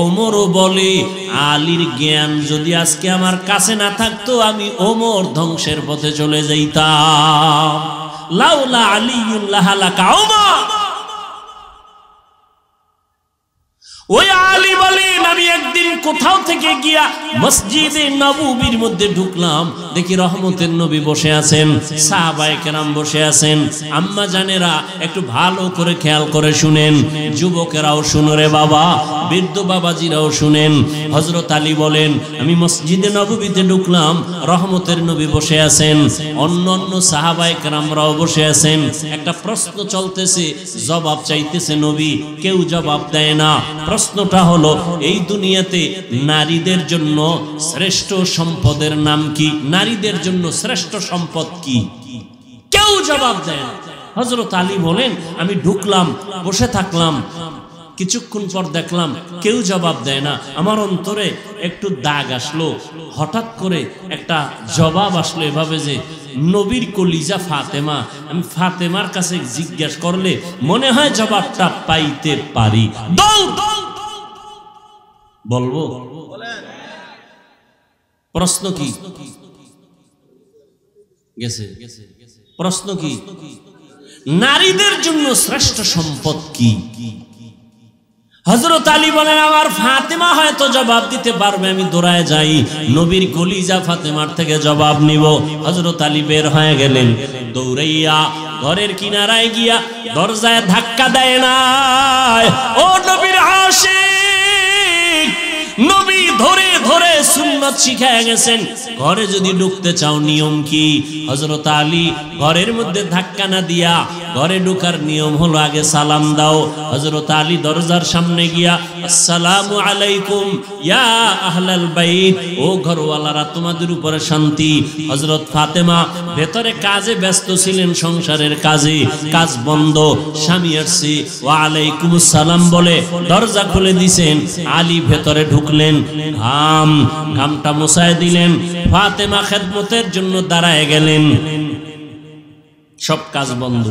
ওমরও বলে আলীর জ্ঞান যদি আজকে আমার কাছে না থাকতো আমি ওমর ধ্বংসের পথে চলে যাইতাম লাউলা আলী ওই একদিন কোথাও থেকে গিয়া মসজিদে নবীর মধ্যে ঢুকলাম দেখি রহমতের নবী বসে আছেন সাহাবায়ে কেরাম বসে আছেন আম্মা জানেরা একটু ভালো করে খেয়াল করে শুনেন যুবকেরাও শুনো রে বাবা বৃদ্ধ বাবাজিরাও শুনেন হজরত আলী বলেন আমি মসজিদে নবীতে ঢুকলাম রহমতের নবী বসে আছেন অন্য অন্য সাহাবায়ে কেরামরাও বসে আছেন একটা প্রশ্ন চলতেছে জবাব চাইতেছে নবী কেউ জবাব দেয় না প্রশ্নটা হলো এই দুনিয়াতে দুনিয়াতে নারীদের জন্য শ্রেষ্ঠ সম্পদের নাম কি নারীদের জন্য শ্রেষ্ঠ সম্পদ কি কেউ জবাব দেন হজরত আলী বলেন আমি ঢুকলাম বসে থাকলাম কিছুক্ষণ পর দেখলাম কেউ জবাব দেয় না আমার অন্তরে একটু দাগ আসলো হঠাৎ করে একটা জবাব আসলো এভাবে যে নবীর কলিজা ফাতেমা আমি ফাতেমার কাছে জিজ্ঞাসা করলে মনে হয় জবাবটা পাইতে পারি দৌড় দৌড় বলবো প্রশ্ন কি গেছে প্রশ্ন কি নারীদের জন্য শ্রেষ্ঠ সম্পদ কি হজরত আলী বলেন আমার ফাতেমা হয়তো জবাব দিতে পারবে আমি দৌড়ায় যাই নবীর কলিজা ফাতেমার থেকে জবাব নিব হজরত আলী বের হয়ে গেলেন দৌড়াইয়া ঘরের কিনারায় গিয়া দরজায় ধাক্কা দেয় না ও নবীর আশিক نبی دھورے ঘরে সুন্নত শিখায় গেছেন ঘরে যদি ঢুকতে চাও নিয়ম কি হজরত আলী ঘরের মধ্যে ধাক্কা না দিয়া ঘরে ঢুকার নিয়ম হলো আগে সালাম দাও হজরত আলী দরজার সামনে গিয়া আসসালামু আলাইকুম ইয়া আহলাল বাইত ও ঘরওয়ালারা তোমাদের উপরে শান্তি হজরত ফাতেমা ভেতরে কাজে ব্যস্ত ছিলেন সংসারের কাজে কাজ বন্ধ স্বামী আসছে ও আলাইকুম সালাম বলে দরজা খুলে দিছেন আলী ভেতরে ঢুকলেন হ্যাঁ ঘাম ঘামটা মোছায় দিলেন ফাতেমা খেদমতের জন্য দাঁড়ায় গেলেন সব কাজ বন্ধ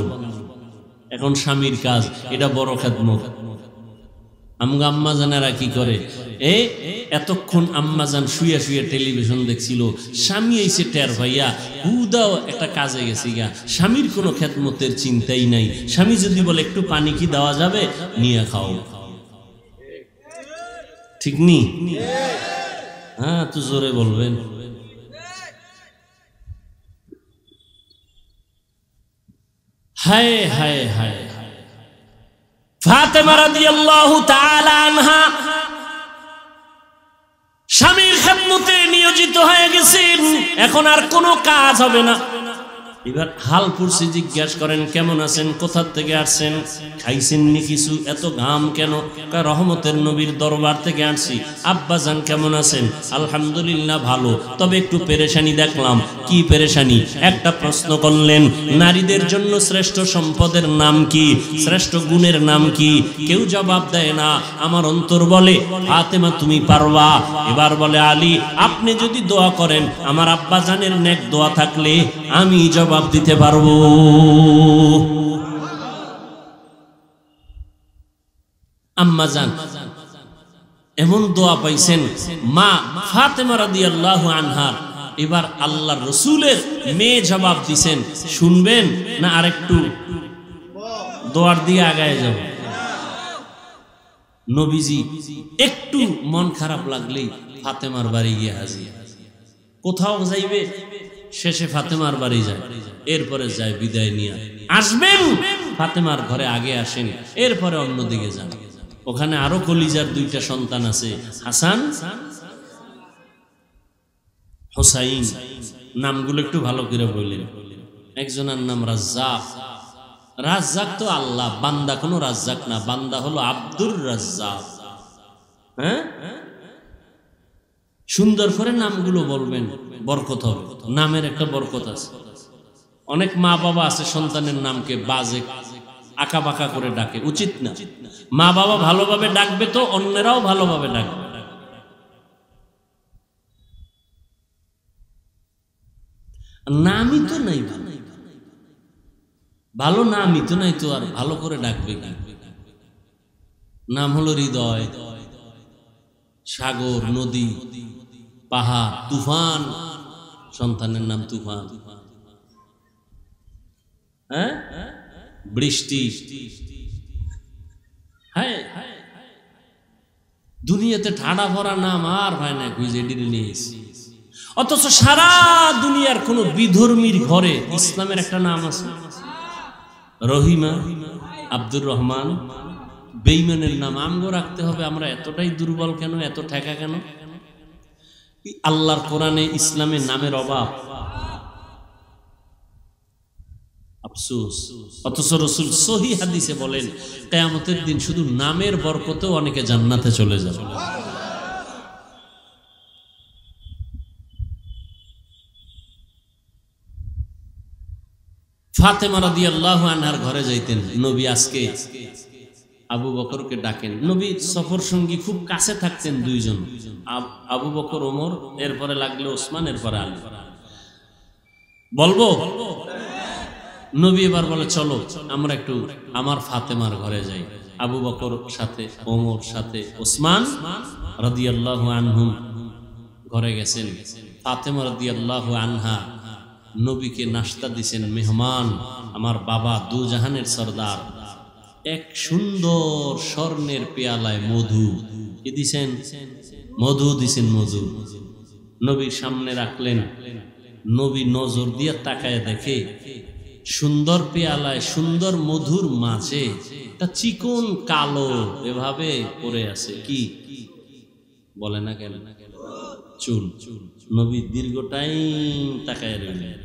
এখন স্বামীর কাজ এটা বড় খেদমত আমগা আম্মা জানারা কি করে এ এতক্ষণ আম্মা যান শুয়ে শুয়ে টেলিভিশন দেখছিল স্বামী এসে টের ভাইয়া হুদাও একটা কাজে গেছি গা স্বামীর কোনো খেদমতের চিন্তাই নাই স্বামী যদি বলে একটু পানি কি দেওয়া যাবে নিয়ে খাও ঠিক নি হ্যাঁ তো জোরে বলবেন হায় হায় হায় ফাতেমা রাদিয়াল্লাহু তাআলা আনহা স্বামীর খেদমতে নিয়োজিত হয়ে গেছেন এখন আর কোনো কাজ হবে না এবার হাল পড়ছে জিজ্ঞাসা করেন কেমন আছেন কোথার থেকে আসছেন খাইছেন নি কিছু এত ঘাম কেন রহমতের নবীর দরবার থেকে আসছি আব্বাজান কেমন আছেন আলহামদুলিল্লাহ ভালো তবে একটু পেরেশানি দেখলাম কি পেরেশানি একটা প্রশ্ন করলেন নারীদের জন্য শ্রেষ্ঠ সম্পদের নাম কি শ্রেষ্ঠ গুণের নাম কি কেউ জবাব দেয় না আমার অন্তর বলে আতেমা তুমি পারবা এবার বলে আলী আপনি যদি দোয়া করেন আমার আব্বাজানের নেক দোয়া থাকলে আমি জবাব জবাব দিতে পারব আম্মা যান এমন দোয়া পাইছেন মা ফাতেমা রাদিয়াল্লাহু আনহার এবার আল্লাহ রসুলের মেয়ে জবাব দিছেন শুনবেন না আরেকটু দোয়ার দিয়ে আগায় যাব নবীজি একটু মন খারাপ লাগলেই ফাতেমার বাড়ি গিয়ে হাজির কোথাও যাইবে শেষে ফাতেমার বাড়ি যায় এরপরে যায় বিদায় নিয়ে আসবেন ফাতেমার ঘরে আগে আসেন এরপরে অন্যদিকে যান ওখানে আরো কলিজার দুইটা সন্তান আছে হাসান হোসাইন নামগুলো একটু ভালো করে বললেন একজনের নাম রাজ্জাক রাজ্জাক তো আল্লাহ বান্দা কোনো রাজ্জাক না বান্দা হলো আব্দুর রাজ্জাক হ্যাঁ সুন্দর করে নামগুলো বলবেন বরকত নামের একটা বরকত আছে অনেক মা বাবা আছে সন্তানের নামকে বাজে আঁকা বাঁকা করে ডাকে উচিত না মা বাবা ভালোভাবে ডাকবে তো অন্যেরাও ভালোভাবে ডাকবে নামই তো নাই ভালো নামই তো নাই তো আর ভালো করে ডাকবে নাম হলো হৃদয় সাগর নদী পাহাড় তুফান সন্তানের নাম তুফান হ্যাঁ? বৃষ্টি দুনিয়াতে ঠাডা ভরা নাম আর হয় না খুঁজে অথচ সারা দুনিয়ার কোন বিধর্মীর ঘরে ইসলামের একটা নাম আছে রহিমা আব্দুর রহমান বেইমানের নাম আমগো রাখতে হবে আমরা এতটাই দুর্বল কেন এত ঠেকা কেন আল্লাহর কোরআনে ইসলামের নামের অভাব বলেন কেয়ামতের দিন শুধু নামের বরকতেও অনেকে জান্নাতে চলে যাবে আনহার ঘরে যাইতেন নবী আজকে আবু বকরকে ডাকেন নবী সফর সঙ্গী খুব কাছে থাকতেন দুইজন আবু বকর ওমর এরপরে লাগলো ওসমান এরপরে আলু বলবো নবী এবার বলে চলো আমরা একটু আমার ফাতেমার ঘরে যাই আবু বকর সাথে ওমর সাথে ওসমান আনহুম ঘরে গেছেন ফাতেমা রদিয়াল্লাহ আনহা নবীকে নাস্তা দিছেন মেহমান আমার বাবা দু জাহানের সর্দার এক সুন্দর স্বর্ণের পেয়ালায় মধু কি দিছেন মধু দিছেন মধু নবীর সামনে রাখলেন নবী নজর দিয়ে তাকায় দেখে সুন্দর পেয়ালায় সুন্দর মধুর মাঝে তা চিকন কালো এভাবে পড়ে আছে কি বলে না কেন চুল নবী দীর্ঘ টাইম তাকায় রইলেন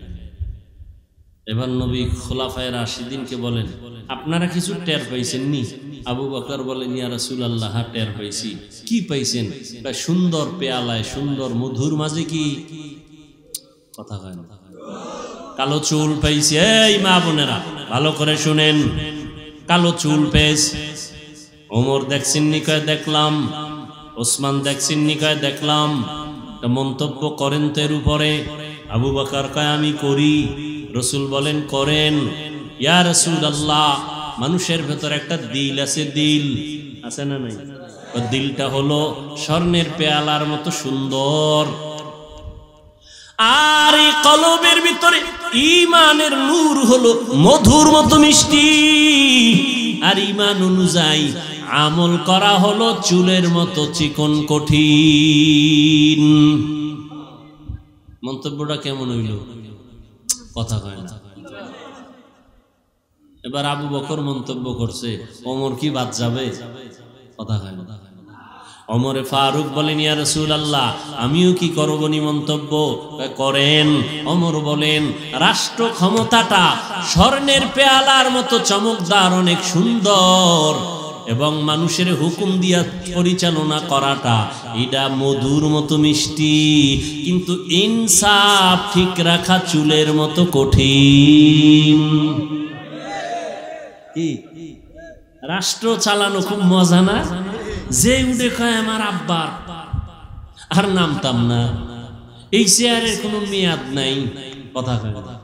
এবার নবী খোলাফায় রাশিদিনকে বলেন আপনারা কিছু টের পাইছেন নি আবু বকর বলেন ইয়া রাসুল আল্লাহ হ্যাঁ, টের পাইছি কি পাইছেন সুন্দর পেয়ালায় সুন্দর মধুর মাঝে কি কথা হয় না কালো চুল পাইছে এই মা বোনেরা ভালো করে শুনেন কালো চুল পেস ওমর দেখছেন নিকয় দেখলাম ওসমান দেখছেন নিকয় দেখলাম মন্তব্য করেন তের উপরে আবু বকার কয় আমি করি রসুল বলেন করেন ইয়া রসুল আল্লাহ মানুষের ভেতর একটা দিল আছে দিল আছে না নাই দিলটা হলো স্বর্ণের পেয়ালার মতো সুন্দর আর এই কলবের ভিতরে ইমানের নূর হলো মধুর মতো মিষ্টি আর ইমান অনুযায়ী আমল করা হলো চুলের মতো চিকন কঠিন মন্তব্যটা কেমন হইল কথা কয় না এবার আবু বকর মন্তব্য করছে অমর কি বাদ যাবে কথা কয় না অমরে ফারুক বলেন ইয়া রসুল আল্লাহ আমিও কি করবো নি মন্তব্য করেন অমর বলেন রাষ্ট্র ক্ষমতাটা স্বর্ণের পেয়ালার মতো চমকদার অনেক সুন্দর এবং মানুষের হুকুম দিয়া পরিচালনা করাটা এটা মধুর মতো মিষ্টি কিন্তু ইনসাফ ঠিক রাখা চুলের মতো কঠিন রাষ্ট্র চালানো খুব মজা না যে উঠে খায় আমার আব্বার আর নামতাম না এই চেয়ারের কোনো মেয়াদ নাই কথা কথা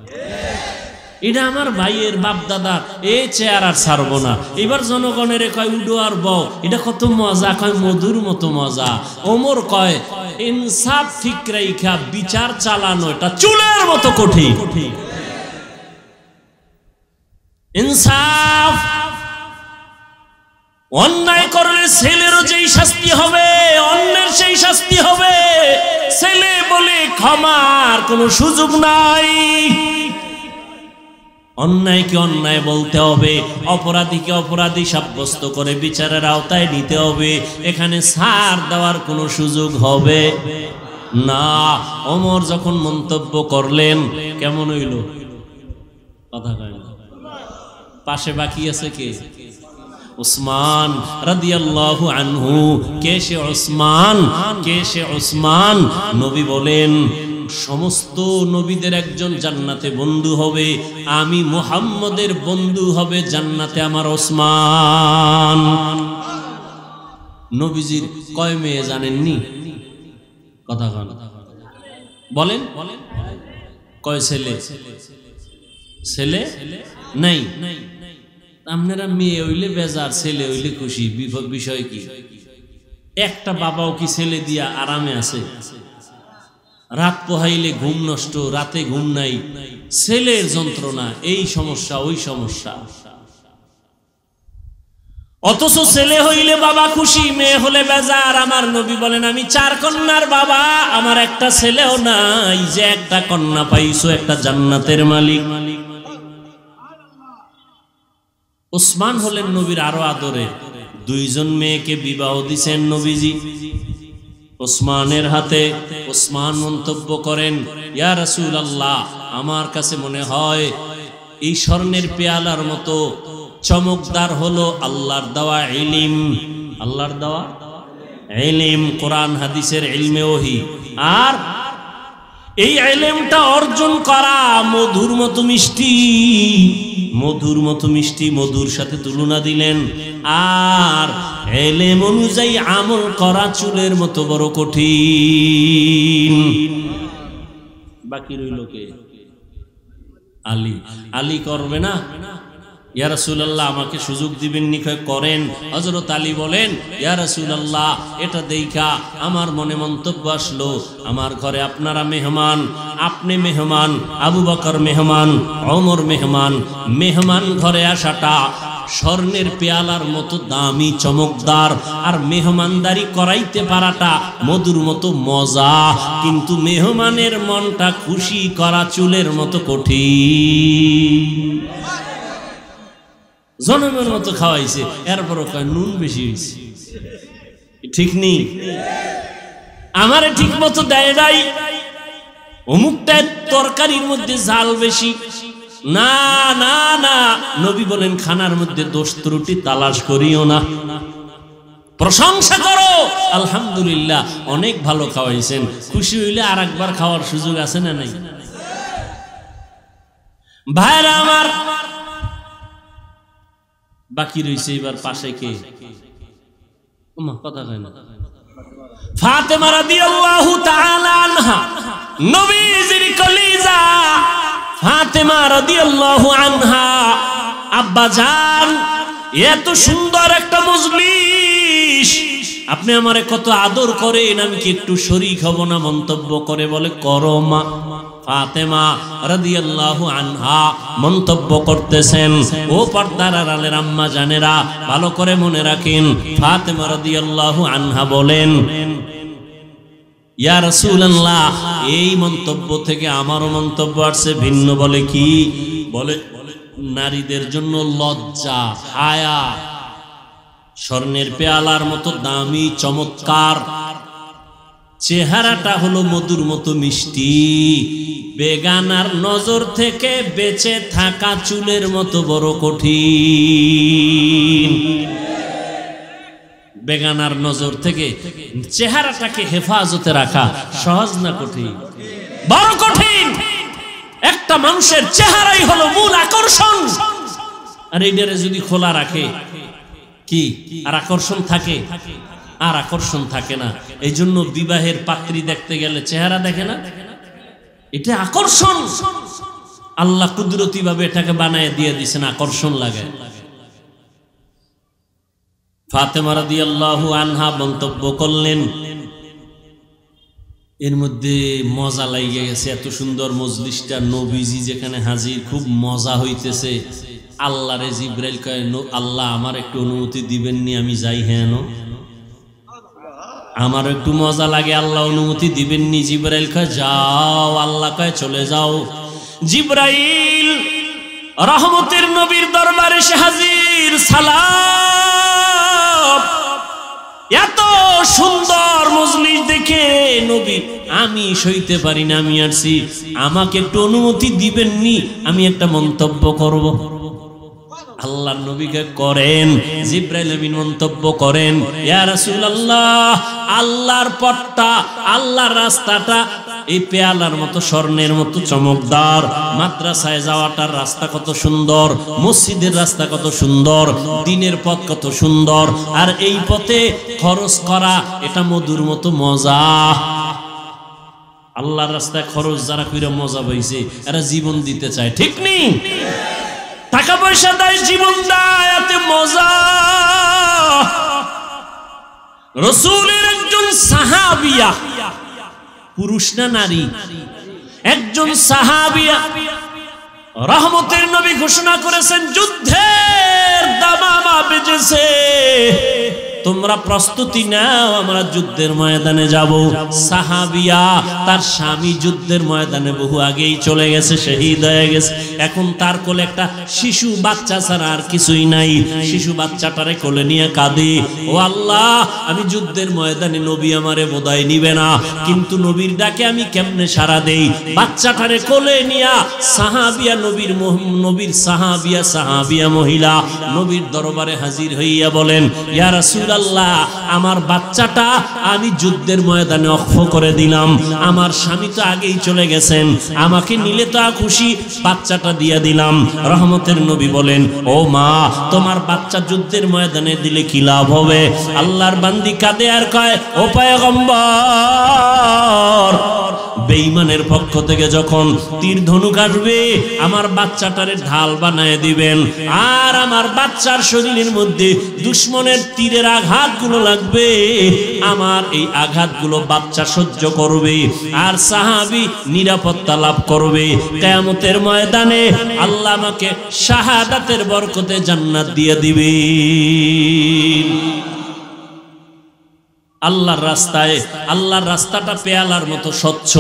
এটা আমার ভাইয়ের বাপ দাদা এই চেয়ার আর ছাড়ব না এবার জনগণের কয় উডো আর বউ এটা কত মজা কয় মধুর মতো মজা ওমর কয় ইনসাফ ঠিক রেখা বিচার চালানো এটা চুলের মতো কঠিন ইনসাফ অন্যায় করলে ছেলেরও যেই শাস্তি হবে অন্যের সেই শাস্তি হবে ছেলে বলে ক্ষমার কোনো সুযোগ নাই অন্যায়কে অন্যায় বলতে হবে অপরাধীকে অপরাধী সাব্যস্ত করে বিচারের আওতায় নিতে হবে এখানে সার দেওয়ার কোনো সুযোগ হবে না অমর যখন মন্তব্য করলেন কেমন হইল কথা পাশে বাকি আছে কে উসমান আল্লাহ আনহু কে সে ওসমান কে সে উসমান নবী বলেন সমস্ত নবীদের একজন জান্নাতে বন্ধু হবে আমি মোহাম্মদের বন্ধু হবে জান্নাতে আমার ওসমান নবীজির কয় মেয়ে জানেননি কথা বলেন কয় ছেলে ছেলে নাই আপনারা মেয়ে হইলে বেজার ছেলে হইলে খুশি বিষয় কি একটা বাবাও কি ছেলে দিয়া আরামে আছে রাত পোহাইলে ঘুম নষ্ট রাতে ঘুম নাই ছেলের যন্ত্রণা এই সমস্যা ওই সমস্যা অথচ ছেলে হইলে বাবা খুশি মেয়ে হলে বেজার আমার নবী বলেন আমি চার কন্যার বাবা আমার একটা ছেলেও নাই যে একটা কন্যা পাইছো একটা জান্নাতের মালিক ওসমান হলেন নবীর আরো আদরে দুইজন মেয়েকে বিবাহ দিছেন নবীজি ওসমানের হাতে ওসমান মন্তব্য করেন ইয়া রাসুল আল্লাহ আমার কাছে মনে হয় এই স্বর্ণের পেয়ালার মতো চমকদার হলো আল্লাহর দেওয়া ইলিম আল্লাহর দেওয়া এলিম কোরআন হাদিসের এলমে ওহি আর এই আইলেমটা অর্জন করা মধুর মতো মিষ্টি মধুর মতো মিষ্টি মধুর সাথে তুলনা দিলেন আর এলেম অনুযায়ী আমল করা চুলের মতো বড় কঠিন বাকি রইল কে আলী আলী করবে না ইয়া রাসূলুল্লাহ আমাকে সুযোগ দিবেন নিখয় করেন হযরত আলী বলেন ইয়া এটা দেইখা আমার মনে মন্তব্য আসলো আমার ঘরে আপনারা মেহমান আপনি মেহমান আবু বকর মেহমান অমর মেহমান মেহমান ঘরে আসাটা স্বর্ণের পেয়ালার মতো দামি চমকদার আর মেহমানদারি করাইতে পারাটা মধুর মতো মজা কিন্তু মেহমানের মনটা খুশি করা চুলের মতো কঠিন জনমের মতো খাওয়াইছে এরপর নুন বেশি হয়েছে ঠিক নেই আমারে ঠিক মতো দেয় নাই অমুকটা তরকারির মধ্যে জাল বেশি না না না নবী বলেন খানার মধ্যে দোষ ত্রুটি তালাশ করিও না প্রশংসা করো আলহামদুলিল্লাহ অনেক ভালো খাওয়াইছেন খুশি হইলে আর একবার খাওয়ার সুযোগ আছে না নাই ভাইরা আমার বাকি রয়েছে এবার পাশে কে কথা হয় না ফাতেমা আনহা আব্বা এত সুন্দর একটা আপনি আমার কত আদর করেন আমি কি একটু শরীর হব না মন্তব্য করে বলে করমা ফাতেমা রাদিয়াল্লাহু আনহা মন্তব্য করতেছেন ও পর্দার আড়ালের আম্মা জানেরা ভালো করে মনে রাখেন ফাতেমা রাদিয়াল্লাহু আনহা বলেন ইয়া রাসূলুল্লাহ এই মন্তব্য থেকে আমারও মন্তব্য আসছে ভিন্ন বলে কি বলে নারীদের জন্য লজ্জা হায়া স্বর্ণের পেয়ালার মতো দামি চমৎকার চেহারাটা হলো মধুর মতো মিষ্টি বেগানার নজর থেকে বেঁচে থাকা চুলের মতো বড় কঠিন বেগানার নজর থেকে চেহারাটাকে হেফাজতে রাখা সহজ না কঠিন বড় কঠিন একটা মানুষের চেহারাই হলো মূল আকর্ষণ আর এইটারে যদি খোলা রাখে কি আর আকর্ষণ থাকে আর আকর্ষণ থাকে না এই জন্য বিবাহের পাত্রী দেখতে গেলে চেহারা দেখে না এটা আকর্ষণ আল্লাহ কুদরতি ভাবে এটাকে বানায় দিয়ে দিয়েছেন আকর্ষণ লাগে ফাতেমা রাদি আল্লাহ আনহা মন্তব্য করলেন এর মধ্যে মজা লাগিয়ে গেছে এত সুন্দর মজলিশটা নবীজি যেখানে হাজির খুব মজা হইতেছে আল্লাহ রে জিব্রাইল কয় আল্লাহ আমার একটু অনুমতি দিবেননি আমি যাই হ্যাঁ আমার একটু মজা লাগে আল্লাহ অনুমতি দিবেননি জিব্রাইল খা যাও আল্লাহ কায় চলে যাও জিব্রাইল রহমতের নবীর দরবারে সে হাজির সালাম এত সুন্দর মজলিস দেখে নবী আমি সইতে পারি না আমি আরছি আমাকে একটু অনুমতি দিবেননি আমি একটা মন্তব্য করবো আল্লাহ নবীকে করেন জিব্রাইল আমিন মন্তব্য করেন ইয়া রাসূলুল্লাহ আল্লাহর পথটা আল্লাহর রাস্তাটা এই পেয়ালার মতো স্বর্ণের মতো চমকদার মাদ্রাসায় যাওয়াটার রাস্তা কত সুন্দর মসজিদের রাস্তা কত সুন্দর দিনের পথ কত সুন্দর আর এই পথে খরচ করা এটা মধুর মতো মজা আল্লাহর রাস্তায় খরচ যারা কইরা মজা পাইছে এরা জীবন দিতে চায় ঠিক নেই টাকা পয়সা দেয় জীবন দেয় এতে মজা রসুলের একজন সাহাবিয়া পুরুষ না নারী একজন সাহাবিয়া রহমতের নবী ঘোষণা করেছেন যুদ্ধের দামা বেজেছে তোমরা প্রস্তুতি নাও আমরা যুদ্ধের ময়দানে যাব সাহাবিয়া তার স্বামী যুদ্ধের ময়দানে বহু আগেই চলে গেছে শহীদ হয়ে গেছে এখন তার কোলে একটা শিশু বাচ্চা ছাড়া আর কিছুই নাই শিশু বাচ্চাটারে কোলে নিয়ে কাঁদে ও আল্লাহ আমি যুদ্ধের ময়দানে নবী আমারে বোধায় নিবে না কিন্তু নবীর ডাকে আমি কেমনে সারা দেই বাচ্চাটারে কোলে নিয়া সাহাবিয়া নবীর নবীর সাহাবিয়া সাহাবিয়া মহিলা নবীর দরবারে হাজির হইয়া বলেন ইয়া রাসূল আল্লাহ আমার বাচ্চাটা আমি যুদ্ধের ময়দানে অক্ষ করে দিলাম আমার স্বামী তো আগেই চলে গেছেন আমাকে নিলে তো খুশি বাচ্চাটা দিয়ে দিলাম রহমতের নবী বলেন ও মা তোমার বাচ্চা যুদ্ধের ময়দানে দিলে কি লাভ হবে আল্লাহর বান্দি কাঁদে আর কয় ও পায় বেঈমানের পক্ষ থেকে যখন তীর ধনুক আসবে আমার বাচ্চাটারে ঢাল বানায় দিবেন আর আমার বাচ্চার শরীরের মধ্যে দুশ্মনের তীরের আঘাতগুলো লাগবে আমার এই আঘাতগুলো বাচ্চা সহ্য করবে আর সাহাবি নিরাপত্তা লাভ করবে কেয়ামতের ময়দানে আল্লাহ আমাকে শাহাদাতের বরকতে জান্নাত দিয়ে দিবে আল্লাহর রাস্তায় আল্লাহর রাস্তাটা পেয়ালার মতো স্বচ্ছ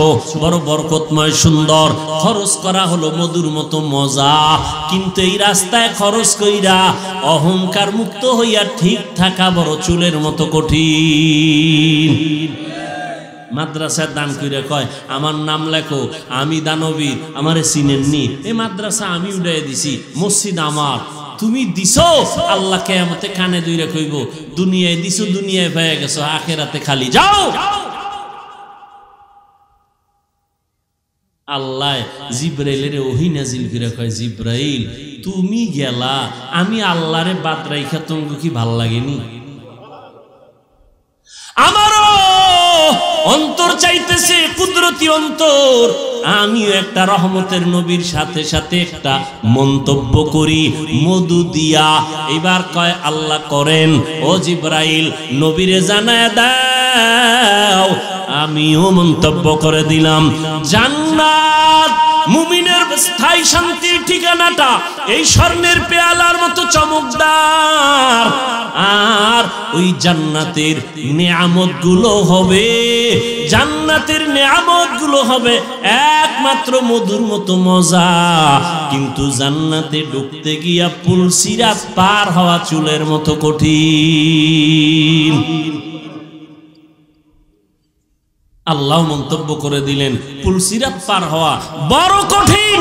বড় বরকতময় সুন্দর খরচ করা হলো মধুর মতো মজা কিন্তু এই রাস্তায় খরচ কইরা অহংকার মুক্ত হইয়া ঠিক থাকা বড় চুলের মতো কঠিন মাদ্রাসার দান করে কয় আমার নাম লেখো আমি দানবীর আমারে চিনেননি এই মাদ্রাসা আমি উড়াই দিছি মসজিদ আমার তুমি দিছ আল্লাহকে আমাতে কানে দুইরা কইব দুনিয়ায় দিছ দুনিয়ায় পেয়ে গেছো আখেরাতে খালি যাও আল্লাহ জিব্রাইলের ওহি নাজিল করে কয় জিব্রাইল তুমি গেলা আমি আল্লাহরে বাদ রাইখা তোমাকে কি ভাল লাগেনি আমার অন্তর চাইতেছে কুদরতি অন্তর আমিও একটা রহমতের নবীর সাথে সাথে একটা মন্তব্য করি মধু দিয়া এবার কয় আল্লাহ করেন ও জিব্রাইল নবীরে জানায় দাও আমিও মন্তব্য করে দিলাম জান্নাত মুমিনের স্থায়ী শান্তির ঠিকানাটা এই স্বর্ণের পেয়ালার মতো চমকদার আর ওই জান্নাতের নিয়ামত গুলো হবে জান্নাতের নিয়ামত গুলো হবে একমাত্র মধুর মতো মজা কিন্তু জান্নাতে ঢুকতে গিয়া পুলসিরা পার হওয়া চুলের মতো কঠিন আল্লাহ মন্তব্য করে দিলেন পুলসিরাত পার হওয়া বড় কঠিন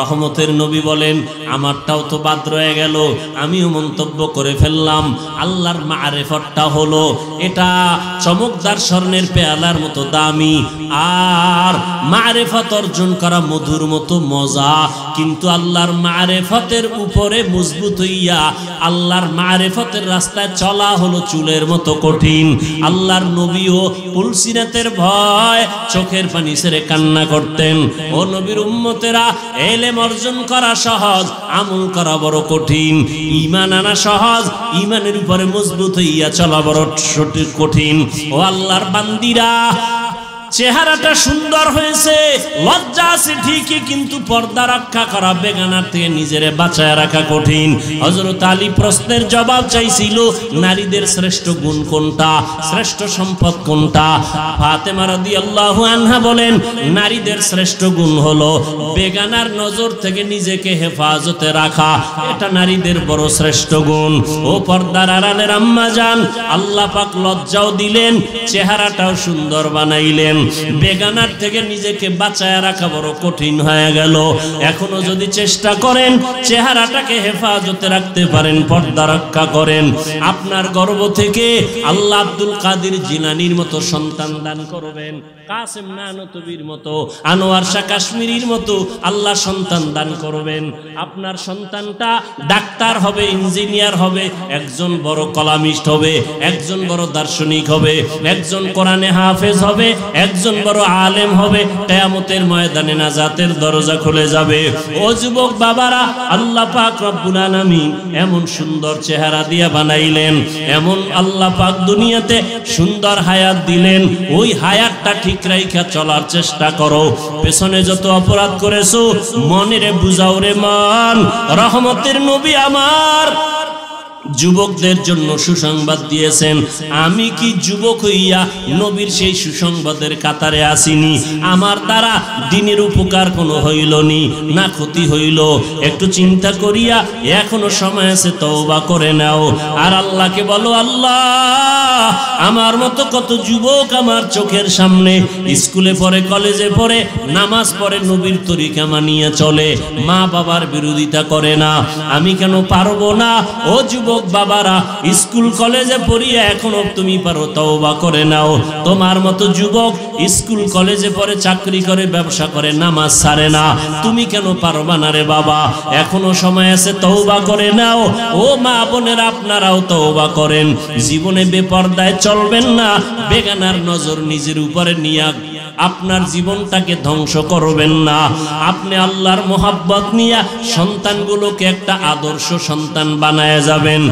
রহমতের নবী বলেন আমারটাও তো বাদ রয়ে গেল আমিও মন্তব্য করে ফেললাম আল্লাহর মারেফটটা হলো এটা চমকদার স্বর্ণের পেয়ালার মতো দামি আর মারেফত অর্জন করা মধুর মতো মজা কিন্তু আল্লাহর মারেফতের উপরে মজবুত হইয়া আল্লাহর মারেফতের রাস্তায় চলা হলো চুলের মতো কঠিন আল্লাহর নবীও পুলসিরাতের ভয় চোখের পানি সেরে কান্না করতেন ও নবীর উম্মতেরা এ এলেম অর্জন করা সহজ আমল করা বড় কঠিন ইমান আনা সহজ ইমানের উপরে মজবুত হইয়া চলা বড় কঠিন ও আল্লাহর বান্দিরা চেহারাটা সুন্দর হয়েছে লজ্জা আছে ঠিকই কিন্তু পর্দা রক্ষা করা বেগানার থেকে নিজের বাঁচায় রাখা কঠিন হজরত আলী প্রশ্নের জবাব চাইছিল নারীদের শ্রেষ্ঠ গুণ কোনটা শ্রেষ্ঠ সম্পদ কোনটা ফাতেমা রাদি আনহা বলেন নারীদের শ্রেষ্ঠ গুণ হলো বেগানার নজর থেকে নিজেকে হেফাজতে রাখা এটা নারীদের বড় শ্রেষ্ঠ গুণ ও পর্দার আড়ালের আম্মা যান আল্লাহ পাক লজ্জাও দিলেন চেহারাটাও সুন্দর বানাইলেন বেগানার থেকে নিজেকে বাঁচায় রাখা বড় কঠিন হয়ে গেল এখনো যদি চেষ্টা করেন চেহারাটাকে হেফাজতে রাখতে পারেন পর্দা রক্ষা করেন আপনার গর্ব থেকে আল্লাহ আব্দুল কাদির জিনানির মতো সন্তান দান করবেন কাসেম নানতবির মতো আনোয়ার শাহ কাশ্মীরির মতো আল্লাহ সন্তান দান করবেন আপনার সন্তানটা ডাক্তার হবে ইঞ্জিনিয়ার হবে একজন বড় কলামিস্ট হবে একজন বড় দার্শনিক হবে একজন কোরআনে হাফেজ হবে একজন বড় আলেম হবে কেয়ামতের ময়দানে না জাতের দরজা খুলে যাবে ও যুবক বাবারা আল্লাহ পাক রব্বুল আলামিন এমন সুন্দর চেহারা দিয়া বানাইলেন এমন আল্লাহ পাক দুনিয়াতে সুন্দর হায়াত দিলেন ওই হায়াতটা ঠিক রাইখা চলার চেষ্টা করো পেছনে যত অপরাধ করেছো মনেরে বুঝাও রে মান রহমতের নবী আমার যুবকদের জন্য সুসংবাদ দিয়েছেন আমি কি যুবক হইয়া নবীর সেই সুসংবাদের কাতারে আসিনি আমার দ্বারা দিনের উপকার কোনো হইল নি না ক্ষতি হইল একটু চিন্তা করিয়া এখনো সময় আছে তওবা করে নাও আর আল্লাহকে বলো আল্লাহ আমার মতো কত যুবক আমার চোখের সামনে স্কুলে পড়ে কলেজে পড়ে নামাজ পড়ে নবীর তরিকা মানিয়ে চলে মা বাবার বিরোধিতা করে না আমি কেন পারবো না ও যুবক যুবক বাবারা স্কুল কলেজে পড়িয়ে এখনো তুমি পারো তওবা করে নাও তোমার মতো যুবক স্কুল কলেজে পড়ে চাকরি করে ব্যবসা করে নামাজ সারে না তুমি কেন পারবা না রে বাবা এখনো সময় আছে তওবা করে নাও ও মা বোনের আপনারাও তওবা করেন জীবনে বেপর্দায় চলবেন না বেগানার নজর নিজের উপরে নিয়ে আপনার জীবনটাকে ধ্বংস করবেন না আপনি আল্লাহর মোহাব্বত নিয়ে সন্তানগুলোকে একটা আদর্শ সন্তান বানায় যাবেন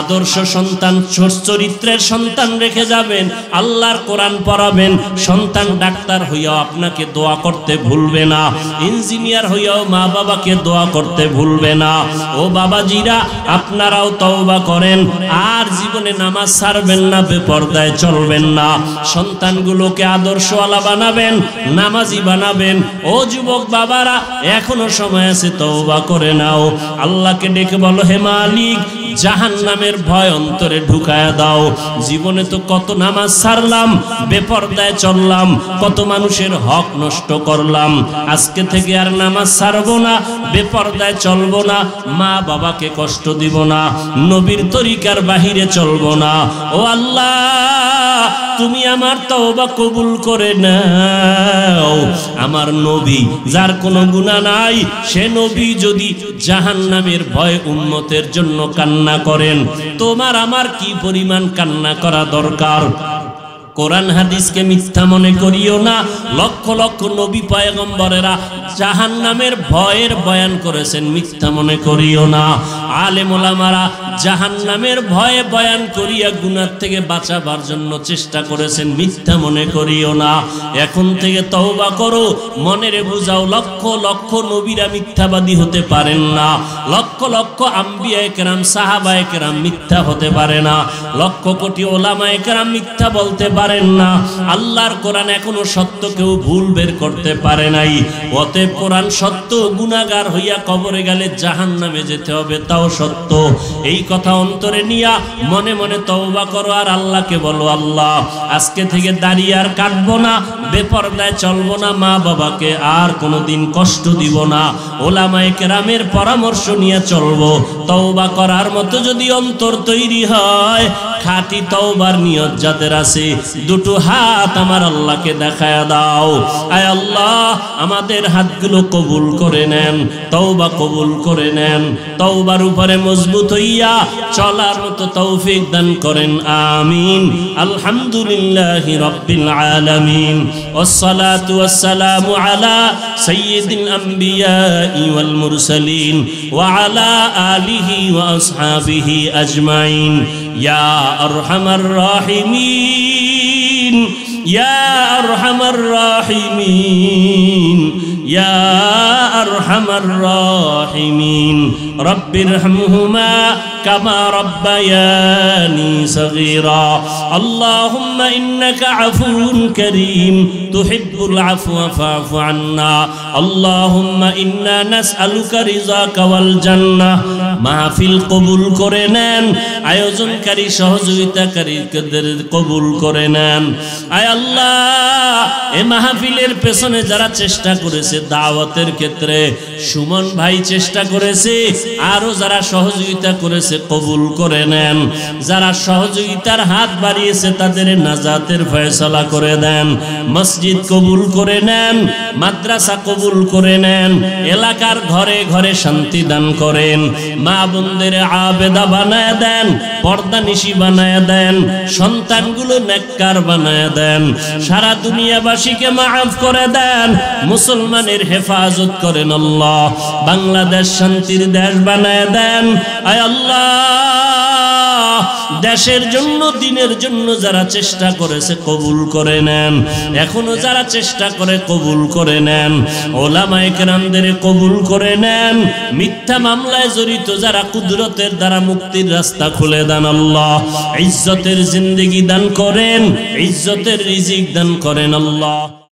আদর্শ সন্তান চরিত্রের সন্তান রেখে যাবেন আল্লাহর কোরআন পড়াবেন সন্তান ডাক্তার হইয়াও আপনাকে দোয়া করতে ভুলবে না ইঞ্জিনিয়ার হইয়াও মা বাবাকে দোয়া করতে ভুলবে না ও বাবাজিরা আপনারাও তওবা করেন আর জীবনে নামাজ ছাড়বেন না বেপর্দায় চলবেন না সন্তানগুলোকে আদর্শওয়ালা বানাবেন বানাবেন নামাজি বানাবেন ও যুবক বাবারা এখনো সময় আছে তওবা করে নাও আল্লাহকে ডেকে বলো হে মালিক জাহান নামের ভয় অন্তরে ঢুকায়া দাও জীবনে তো কত নামাজ সারলাম বেপরদায় চললাম কত মানুষের হক নষ্ট করলাম আজকে থেকে আর নামাজ সারব না বেপরদায় চলব না মা বাবাকে কষ্ট দিব না নবীর তরিকার বাহিরে চলব না ও আল্লাহ তুমি আমার তওবা কবুল করে নাও আমার নবী যার কোনো গুণা নাই সে নবী যদি জাহান নামের ভয় উম্মতের জন্য কান্না কান্না করেন তোমার আমার কি পরিমাণ কান্না করা দরকার কোরআন হাদিসকে মিথ্যা মনে করিও না লক্ষ লক্ষ নবী পায়গম্বরেরা জাহান নামের ভয়ের বয়ান করেছেন মিথ্যা মনে করিও না আলেমোলামারা জাহান নামের ভয়ে বয়ান করিয়া গুনার থেকে বাঁচাবার জন্য চেষ্টা করেছেন মিথ্যা মনে করিও না এখন থেকে তওবা করো মনের বুঝাও লক্ষ লক্ষ নবীরা মিথ্যাবাদী হতে পারেন না লক্ষ লক্ষ আম্বিয়া কেরাম সাহাবা কেরাম মিথ্যা হতে পারে না লক্ষ কোটি ওলামা কেরাম মিথ্যা বলতে পারে পারেন না আল্লাহর কোরআন এখনো সত্য কেউ ভুল বের করতে পারে নাই অতএব কোরআন সত্য গুণাগার হইয়া কবরে গেলে জাহান নামে যেতে হবে তাও সত্য এই কথা অন্তরে নিয়া মনে মনে তওবা করো আর আল্লাহকে বলো আল্লাহ আজকে থেকে দাঁড়িয়ে আর কাটবো না বেপরদায় চলবো না মা বাবাকে আর কোনো দিন কষ্ট দিব না ওলামায় কেরামের পরামর্শ নিয়ে চলবো তওবা করার মতো যদি অন্তর তৈরি হয় খাতি তওবার নিয়ত যাদের আছে দুটো হাত আমার আল্লাহকে দেখায় দাও আয় আল্লাহ আমাদের হাতগুলো কবুল করে নেন তওবা কবুল করে নেন তওবার উপরে মজবুত হইয়া চলার মতো তৌফিক দান করেন আমিন আলহামদুলিল্লাহ রব্বিল আলামিন والصلاه والسلام على سيد الانبياء والمرسلين وعلى اله واصحابه اجمعين يا أرحم الراحمين يا أرحم الراحمين يا أرحم الراحمين رب ارحمهما كما ربياني صغيرا اللهم إنك عفو كريم تحب العفو فاعف عنا اللهم إنا نسألك رضاك والجنة মাহফিল কবুল করে নেন আয়োজনকারী সহযোগিতাকারীদের কবুল করে নেন আয় আল্লাহ এ মাহফিলের পেছনে যারা চেষ্টা করেছে দাওয়াতের ক্ষেত্রে সুমন ভাই চেষ্টা করেছে আরও যারা সহযোগিতা করেছে কবুল করে নেন যারা সহযোগিতার হাত বাড়িয়েছে তাদের নাজাতের ফয়সলা করে দেন মসজিদ কবুল করে নেন মাদ্রাসা কবুল করে নেন এলাকার ঘরে ঘরে শান্তি দান করেন মা বোনদের আবেদা বানায় দেন পর্দা নিশি বানায় দেন সন্তানগুলো নেককার বানায় দেন সারা দুনিয়াবাসীকে মাফ করে দেন মুসলমানের হেফাজত করেন আল্লাহ বাংলাদেশ শান্তির দেশ বানায় দেন আয় আল্লাহ দেশের জন্য দিনের জন্য যারা চেষ্টা করেছে কবুল করে নেন এখনো যারা চেষ্টা করে কবুল করে নেন ওলামায় কেরামদের কবুল করে নেন মিথ্যা মামলায় জড়িত যারা কুদরতের দ্বারা মুক্তির রাস্তা খুলে দেন আল্লাহ ইজ্জতের জিন্দিগি দান করেন ইজ্জতের রিজিক দান করেন আল্লাহ